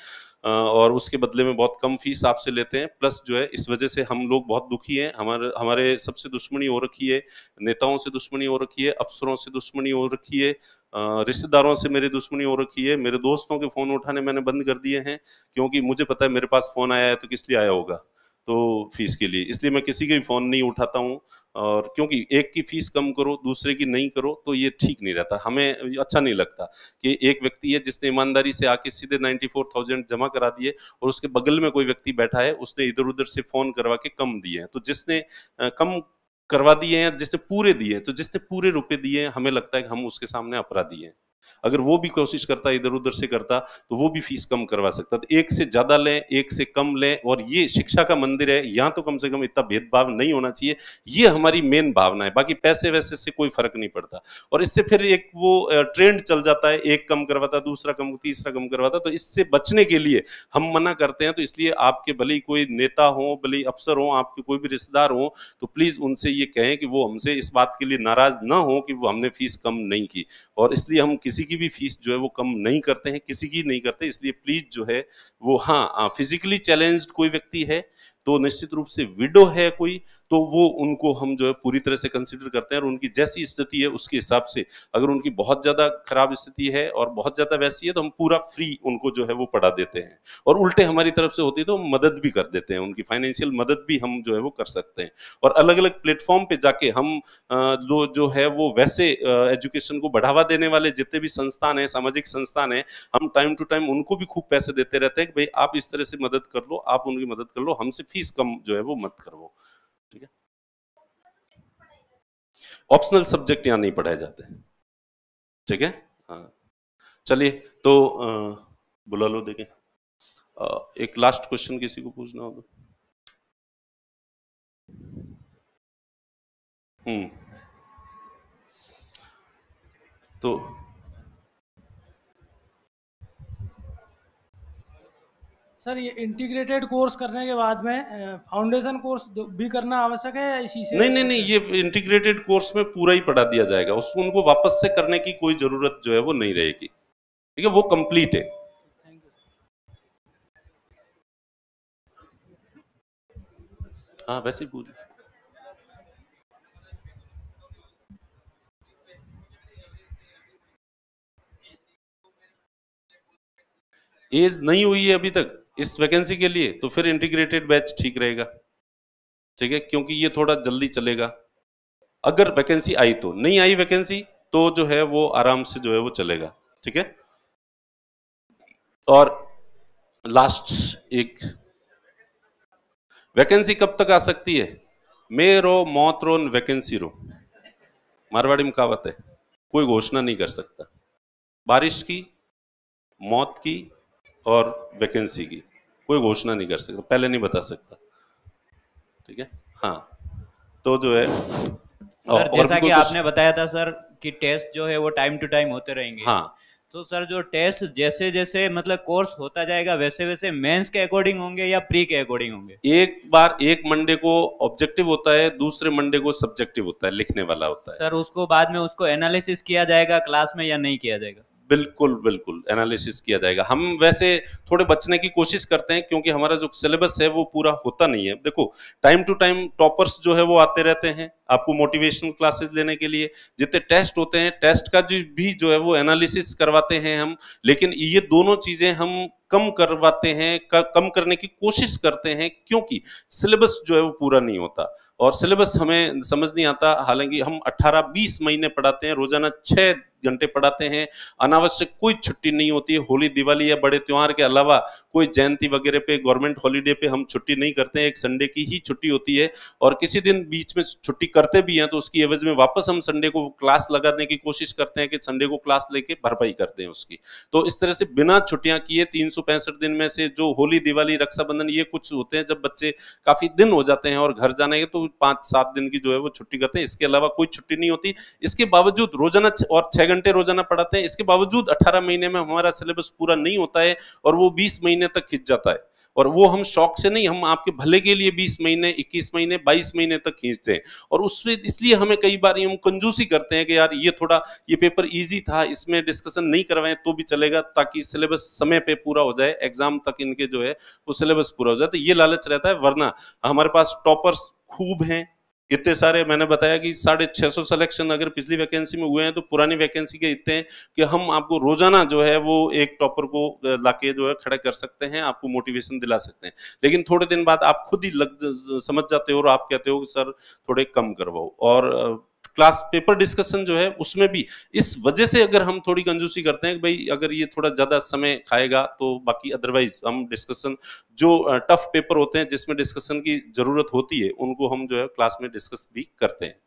और उसके बदले में बहुत कम फीस आपसे लेते हैं प्लस जो है इस वजह से हम लोग बहुत दुखी हैं हमारे हमारे सबसे दुश्मनी हो रखी है नेताओं से दुश्मनी हो रखी है अफसरों से दुश्मनी हो रखी है रिश्तेदारों से मेरी दुश्मनी हो रखी है मेरे दोस्तों के फ़ोन उठाने मैंने बंद कर दिए हैं क्योंकि मुझे पता है मेरे पास फ़ोन आया है तो किस लिए आया होगा तो फीस के लिए इसलिए मैं किसी का भी फ़ोन नहीं उठाता हूँ और क्योंकि एक की फीस कम करो दूसरे की नहीं करो तो ये ठीक नहीं रहता हमें अच्छा नहीं लगता कि एक व्यक्ति है जिसने ईमानदारी से आके सीधे 94,000 जमा करा दिए और उसके बगल में कोई व्यक्ति बैठा है उसने इधर उधर से फ़ोन करवा के कम दिए हैं तो जिसने कम करवा दिए हैं जिसने पूरे दिए तो जिसने पूरे रुपये दिए हमें लगता है कि हम उसके सामने अपराधी हैं अगर वो भी कोशिश करता इधर उधर से करता तो वो भी फीस कम करवा सकता तो एक से ज़्यादा लें एक से कम लें और ये शिक्षा का मंदिर है यहाँ तो कम से कम इतना भेदभाव नहीं होना चाहिए ये हमारी मेन भावना है बाकी पैसे वैसे से कोई फर्क नहीं पड़ता और इससे फिर एक वो ट्रेंड चल जाता है एक कम करवाता दूसरा कम तीसरा कम करवाता तो इससे बचने के लिए हम मना करते हैं तो इसलिए आपके भले ही कोई नेता हो भले ही अफसर हो आपके कोई भी रिश्तेदार हो तो प्लीज़ उनसे ये कहें कि वो हमसे इस बात के लिए नाराज ना हो कि वो हमने फीस कम नहीं की और इसलिए हम किसी किसी की भी फीस जो है वो कम नहीं करते हैं किसी की नहीं करते इसलिए प्लीज जो है वो हाँ फिजिकली हाँ, चैलेंज कोई व्यक्ति है तो निश्चित रूप से विडो है कोई तो वो उनको हम जो है पूरी तरह से कंसिडर करते हैं और उनकी जैसी स्थिति है उसके हिसाब से अगर उनकी बहुत ज़्यादा खराब स्थिति है और बहुत ज़्यादा वैसी है तो हम पूरा फ्री उनको जो है वो पढ़ा देते हैं और उल्टे हमारी तरफ से होती है तो हम मदद भी कर देते हैं उनकी फाइनेंशियल मदद भी हम जो है वो कर सकते हैं और अलग अलग प्लेटफॉर्म पर जाके हम जो जो है वो वैसे एजुकेशन को बढ़ावा देने वाले जितने भी संस्थान हैं सामाजिक संस्थान हैं हम टाइम टू टाइम उनको भी खूब पैसे देते रहते हैं कि भाई आप इस तरह से मदद कर लो आप उनकी मदद कर लो हमसे फीस कम जो है वो मत करवाओ ठीक है ऑप्शनल सब्जेक्ट यहां नहीं पढ़ाए जाते ठीक है हाँ। चलिए तो आ, बुला लो देखें एक लास्ट क्वेश्चन किसी को पूछना होगा हम्म तो सर ये इंटीग्रेटेड कोर्स करने के बाद में फाउंडेशन कोर्स भी करना आवश्यक है या इसी से नहीं नहीं नहीं ये इंटीग्रेटेड कोर्स में पूरा ही पढ़ा दिया जाएगा उसको उनको वापस से करने की कोई जरूरत जो है वो नहीं रहेगी ठीक है वो कंप्लीट है हाँ वैसे पूरी एज नहीं हुई है अभी तक इस वैकेंसी के लिए तो फिर इंटीग्रेटेड बैच ठीक रहेगा ठीक है क्योंकि ये थोड़ा जल्दी चलेगा अगर वैकेंसी आई तो नहीं आई वैकेंसी तो जो है वो आराम से जो है वो चलेगा ठीक है और लास्ट एक वैकेंसी कब तक आ सकती है मे रो मौत रो वैकेंसी रो मारवाड़ी में कहावत है कोई घोषणा नहीं कर सकता बारिश की मौत की और वैकेंसी की कोई घोषणा नहीं कर सकता पहले नहीं बता सकता ठीक है हाँ तो जो है सर जैसा कि आपने बताया था सर कि टेस्ट जो है वो टाइम टू टाइम होते रहेंगे हाँ तो सर जो टेस्ट जैसे जैसे मतलब कोर्स होता जाएगा वैसे वैसे मेंस के अकॉर्डिंग होंगे या प्री के अकॉर्डिंग होंगे एक बार एक मंडे को ऑब्जेक्टिव होता है दूसरे मंडे को सब्जेक्टिव होता है लिखने वाला होता है सर उसको बाद में उसको एनालिसिस किया जाएगा क्लास में या नहीं किया जाएगा बिल्कुल बिल्कुल एनालिसिस किया जाएगा हम वैसे थोड़े बचने की कोशिश करते हैं क्योंकि हमारा जो सिलेबस है वो पूरा होता नहीं है देखो टाइम टू टाइम टॉपर्स जो है वो आते रहते हैं आपको मोटिवेशनल क्लासेस लेने के लिए जितने टेस्ट होते हैं टेस्ट का जो भी जो है वो एनालिसिस करवाते हैं हम लेकिन ये दोनों चीज़ें हम कम करवाते हैं कर, कम करने की कोशिश करते हैं क्योंकि सिलेबस जो है वो पूरा नहीं होता और सिलेबस हमें समझ नहीं आता हालांकि हम 18-20 महीने पढ़ाते हैं रोजाना छः घंटे पढ़ाते हैं अनावश्यक कोई छुट्टी नहीं होती है होली दिवाली या बड़े त्यौहार के अलावा कोई जयंती वगैरह पे गवर्नमेंट हॉलीडे पे हम छुट्टी नहीं करते हैं एक संडे की ही छुट्टी होती है और किसी दिन बीच में छुट्टी करते भी हैं तो उसकी एवज में वापस हम संडे को क्लास लगाने की कोशिश करते हैं कि संडे को क्लास लेके भरपाई करते हैं उसकी तो इस तरह से बिना छुट्टियां किए तीन दिन में से जो होली दिवाली रक्षाबंधन ये कुछ होते हैं जब बच्चे काफी दिन हो जाते हैं और घर जाने के तो पांच सात दिन की जो है वो छुट्टी करते हैं इसके अलावा कोई छुट्टी नहीं होती इसके बावजूद रोजाना और छह घंटे रोजाना पढ़ाते हैं इसके बावजूद अठारह महीने में हमारा सिलेबस पूरा नहीं होता है और वो बीस महीने तक खिंच जाता है और वो हम शौक से नहीं हम आपके भले के लिए बीस महीने इक्कीस महीने बाईस महीने तक खींचते हैं और उसमें इसलिए हमें कई बार हम कंजूसी करते हैं कि यार ये थोड़ा ये पेपर ईजी था इसमें डिस्कशन नहीं करवाएं तो भी चलेगा ताकि सिलेबस समय पे पूरा हो जाए एग्जाम तक इनके जो है वो सिलेबस पूरा हो जाए तो ये लालच रहता है वरना हमारे पास टॉपर्स खूब हैं इतने सारे मैंने बताया कि साढ़े छः सौ सलेक्शन अगर पिछली वैकेंसी में हुए हैं तो पुरानी वैकेंसी के इतने हैं कि हम आपको रोजाना जो है वो एक टॉपर को लाके जो है खड़ा कर सकते हैं आपको मोटिवेशन दिला सकते हैं लेकिन थोड़े दिन बाद आप खुद ही लग समझ जाते हो और आप कहते हो कि सर थोड़े कम करवाओ और क्लास पेपर डिस्कशन जो है उसमें भी इस वजह से अगर हम थोड़ी कंजूसी करते हैं भाई अगर ये थोड़ा ज़्यादा समय खाएगा तो बाकी अदरवाइज हम डिस्कशन जो टफ पेपर होते हैं जिसमें डिस्कशन की ज़रूरत होती है उनको हम जो है क्लास में डिस्कस भी करते हैं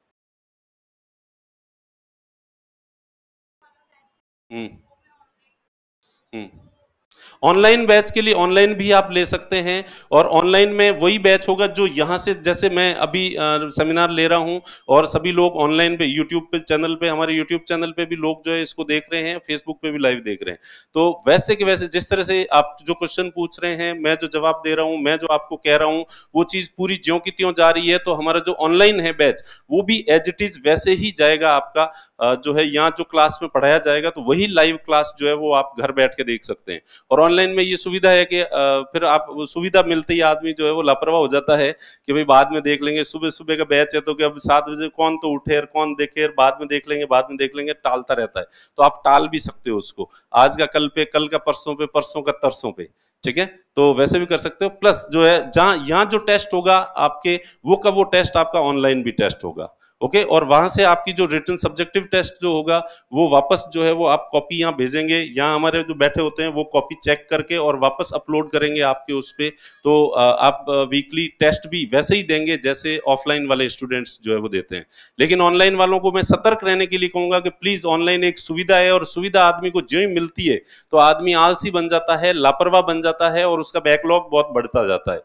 हम्म हम्म ऑनलाइन बैच के लिए ऑनलाइन भी आप ले सकते हैं और ऑनलाइन में वही बैच होगा जो यहाँ से जैसे मैं अभी सेमिनार ले रहा हूँ और सभी लोग ऑनलाइन पे यूट्यूब पे चैनल पे हमारे यूट्यूब चैनल पे भी लोग जो है इसको देख रहे हैं फेसबुक पे भी लाइव देख रहे हैं तो वैसे के वैसे जिस तरह से आप जो क्वेश्चन पूछ रहे हैं मैं जो जवाब दे रहा हूँ मैं जो आपको कह रहा हूँ वो चीज़ पूरी ज्यों की त्यों जा रही है तो हमारा जो ऑनलाइन है बैच वो भी एज इट इज़ वैसे ही जाएगा आपका जो है यहाँ जो क्लास में पढ़ाया जाएगा तो वही लाइव क्लास जो है वो आप घर बैठ के देख सकते हैं और ऑनलाइन में ये सुविधा है कि फिर आप सुविधा मिलते ही आदमी जो है वो लापरवाह हो जाता है कि भाई बाद में देख लेंगे सुबह सुबह का बैच है तो कि अब सात बजे कौन तो उठे और कौन देखे और बाद में देख लेंगे बाद में देख लेंगे टालता रहता है तो आप टाल भी सकते हो उसको आज का कल पे कल का परसों पे परसों का तरसों पे ठीक है तो वैसे भी कर सकते हो प्लस जो है जहां यहाँ जो टेस्ट होगा आपके वो का वो टेस्ट आपका ऑनलाइन भी टेस्ट होगा ओके और वहां से आपकी जो रिटर्न सब्जेक्टिव टेस्ट जो होगा वो वापस जो है वो आप कॉपी यहाँ भेजेंगे यहाँ हमारे जो बैठे होते हैं वो कॉपी चेक करके और वापस अपलोड करेंगे आपके उस पर तो आप वीकली टेस्ट भी वैसे ही देंगे जैसे ऑफलाइन वाले स्टूडेंट्स जो है वो देते हैं लेकिन ऑनलाइन वालों को मैं सतर्क रहने के लिए कहूंगा कि प्लीज ऑनलाइन एक सुविधा है और सुविधा आदमी को जो ही मिलती है तो आदमी आलसी बन जाता है लापरवाह बन जाता है और उसका बैकलॉग बहुत बढ़ता जाता है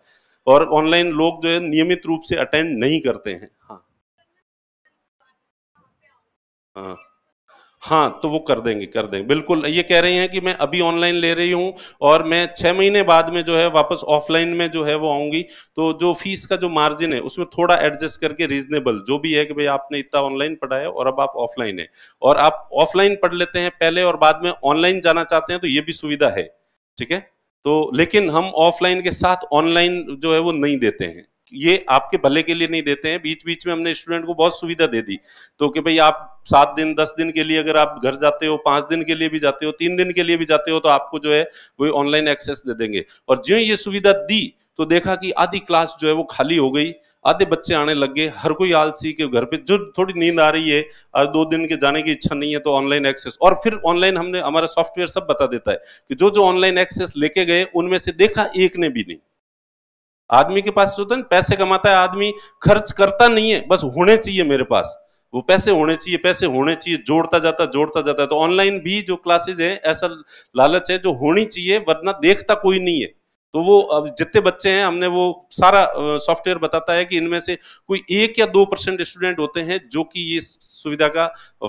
और ऑनलाइन लोग जो है नियमित रूप से अटेंड नहीं करते हैं हाँ हाँ हाँ तो वो कर देंगे कर देंगे बिल्कुल ये कह रही हैं कि मैं अभी ऑनलाइन ले रही हूँ और मैं छः महीने बाद में जो है वापस ऑफलाइन में जो है वो आऊँगी तो जो फीस का जो मार्जिन है उसमें थोड़ा एडजस्ट करके रीजनेबल जो भी है कि भाई आपने इतना ऑनलाइन पढ़ा है और अब आप ऑफलाइन है और आप ऑफलाइन पढ़ लेते हैं पहले और बाद में ऑनलाइन जाना चाहते हैं तो ये भी सुविधा है ठीक है तो लेकिन हम ऑफलाइन के साथ ऑनलाइन जो है वो नहीं देते हैं ये आपके भले के लिए नहीं देते हैं बीच बीच में हमने स्टूडेंट को बहुत सुविधा दे दी तो कि भाई आप सात दिन दस दिन के लिए अगर आप घर जाते हो पांच दिन के लिए भी जाते हो तीन दिन के लिए भी जाते हो तो आपको जो है वो ऑनलाइन एक्सेस दे देंगे और जो ये सुविधा दी तो देखा कि आधी क्लास जो है वो खाली हो गई आधे बच्चे आने लग गए हर कोई आलसी के घर पे जो थोड़ी नींद आ रही है और दो दिन के जाने की इच्छा नहीं है तो ऑनलाइन एक्सेस और फिर ऑनलाइन हमने हमारा सॉफ्टवेयर सब बता देता है कि जो जो ऑनलाइन एक्सेस लेके गए उनमें से देखा एक ने भी नहीं आदमी के पास होता है पैसे कमाता है आदमी खर्च करता नहीं है बस होने चाहिए मेरे पास वो पैसे होने चाहिए पैसे होने चाहिए जोड़ता जाता जोड़ता जाता है तो ऑनलाइन भी जो क्लासेज है ऐसा लालच है जो होनी चाहिए वरना देखता कोई नहीं है तो वो अब जितने बच्चे हैं हमने वो सारा सॉफ्टवेयर बताता है कि इनमें से कोई एक या दो परसेंट स्टूडेंट होते हैं जो कि ये सुविधा का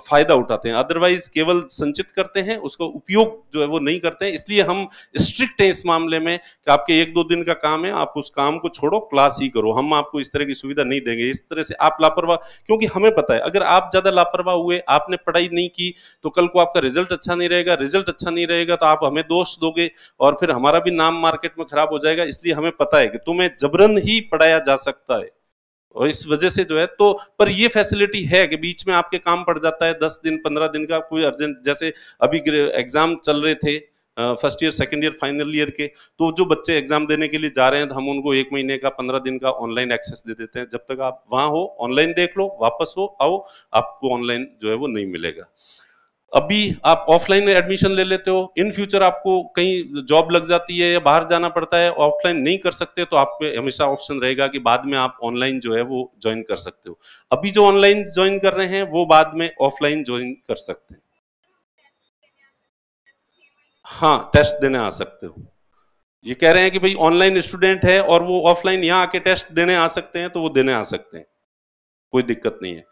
फायदा उठाते हैं अदरवाइज केवल संचित करते हैं उसका उपयोग जो है वो नहीं करते हैं इसलिए हम स्ट्रिक्ट हैं इस मामले में कि आपके एक दो दिन का काम है आप उस काम को छोड़ो क्लास ही करो हम आपको इस तरह की सुविधा नहीं देंगे इस तरह से आप लापरवाह क्योंकि हमें पता है अगर आप ज्यादा लापरवाह हुए आपने पढ़ाई नहीं की तो कल को आपका रिजल्ट अच्छा नहीं रहेगा रिजल्ट अच्छा नहीं रहेगा तो आप हमें दोष दोगे और फिर हमारा भी नाम मार्केट में खराब हो जाएगा इसलिए हमें पता है कि तुम्हें जबरन ही पढ़ाया जा सकता है और इस वजह से जो है तो पर ये फैसिलिटी है कि बीच में आपके काम पड़ जाता है दस दिन पंद्रह दिन का कोई अर्जेंट जैसे अभी एग्जाम चल रहे थे first year second year final year के तो जो बच्चे एग्जाम देने के लिए जा रहे हैं तो हम उनको एक महीने का पंद्रह दिन का ऑनलाइन एक्सेस दे देते हैं जब तक आप वहाँ हो ऑनलाइन देख लो वापस हो आओ आपको ऑनलाइन जो है वो नहीं मिलेगा अभी आप ऑफलाइन एडमिशन ले लेते हो इन फ्यूचर आपको कहीं जॉब लग जाती है या बाहर जाना पड़ता है ऑफलाइन नहीं कर सकते तो आप पे हमेशा ऑप्शन रहेगा कि बाद में आप ऑनलाइन जो है वो ज्वाइन कर सकते हो अभी जो ऑनलाइन ज्वाइन कर रहे हैं वो बाद में ऑफलाइन ज्वाइन कर सकते हैं हाँ टेस्ट देने आ सकते हो ये कह रहे हैं कि भाई ऑनलाइन स्टूडेंट है और वो ऑफलाइन यहाँ आके टेस्ट देने आ सकते हैं तो वो देने आ सकते हैं कोई दिक्कत नहीं है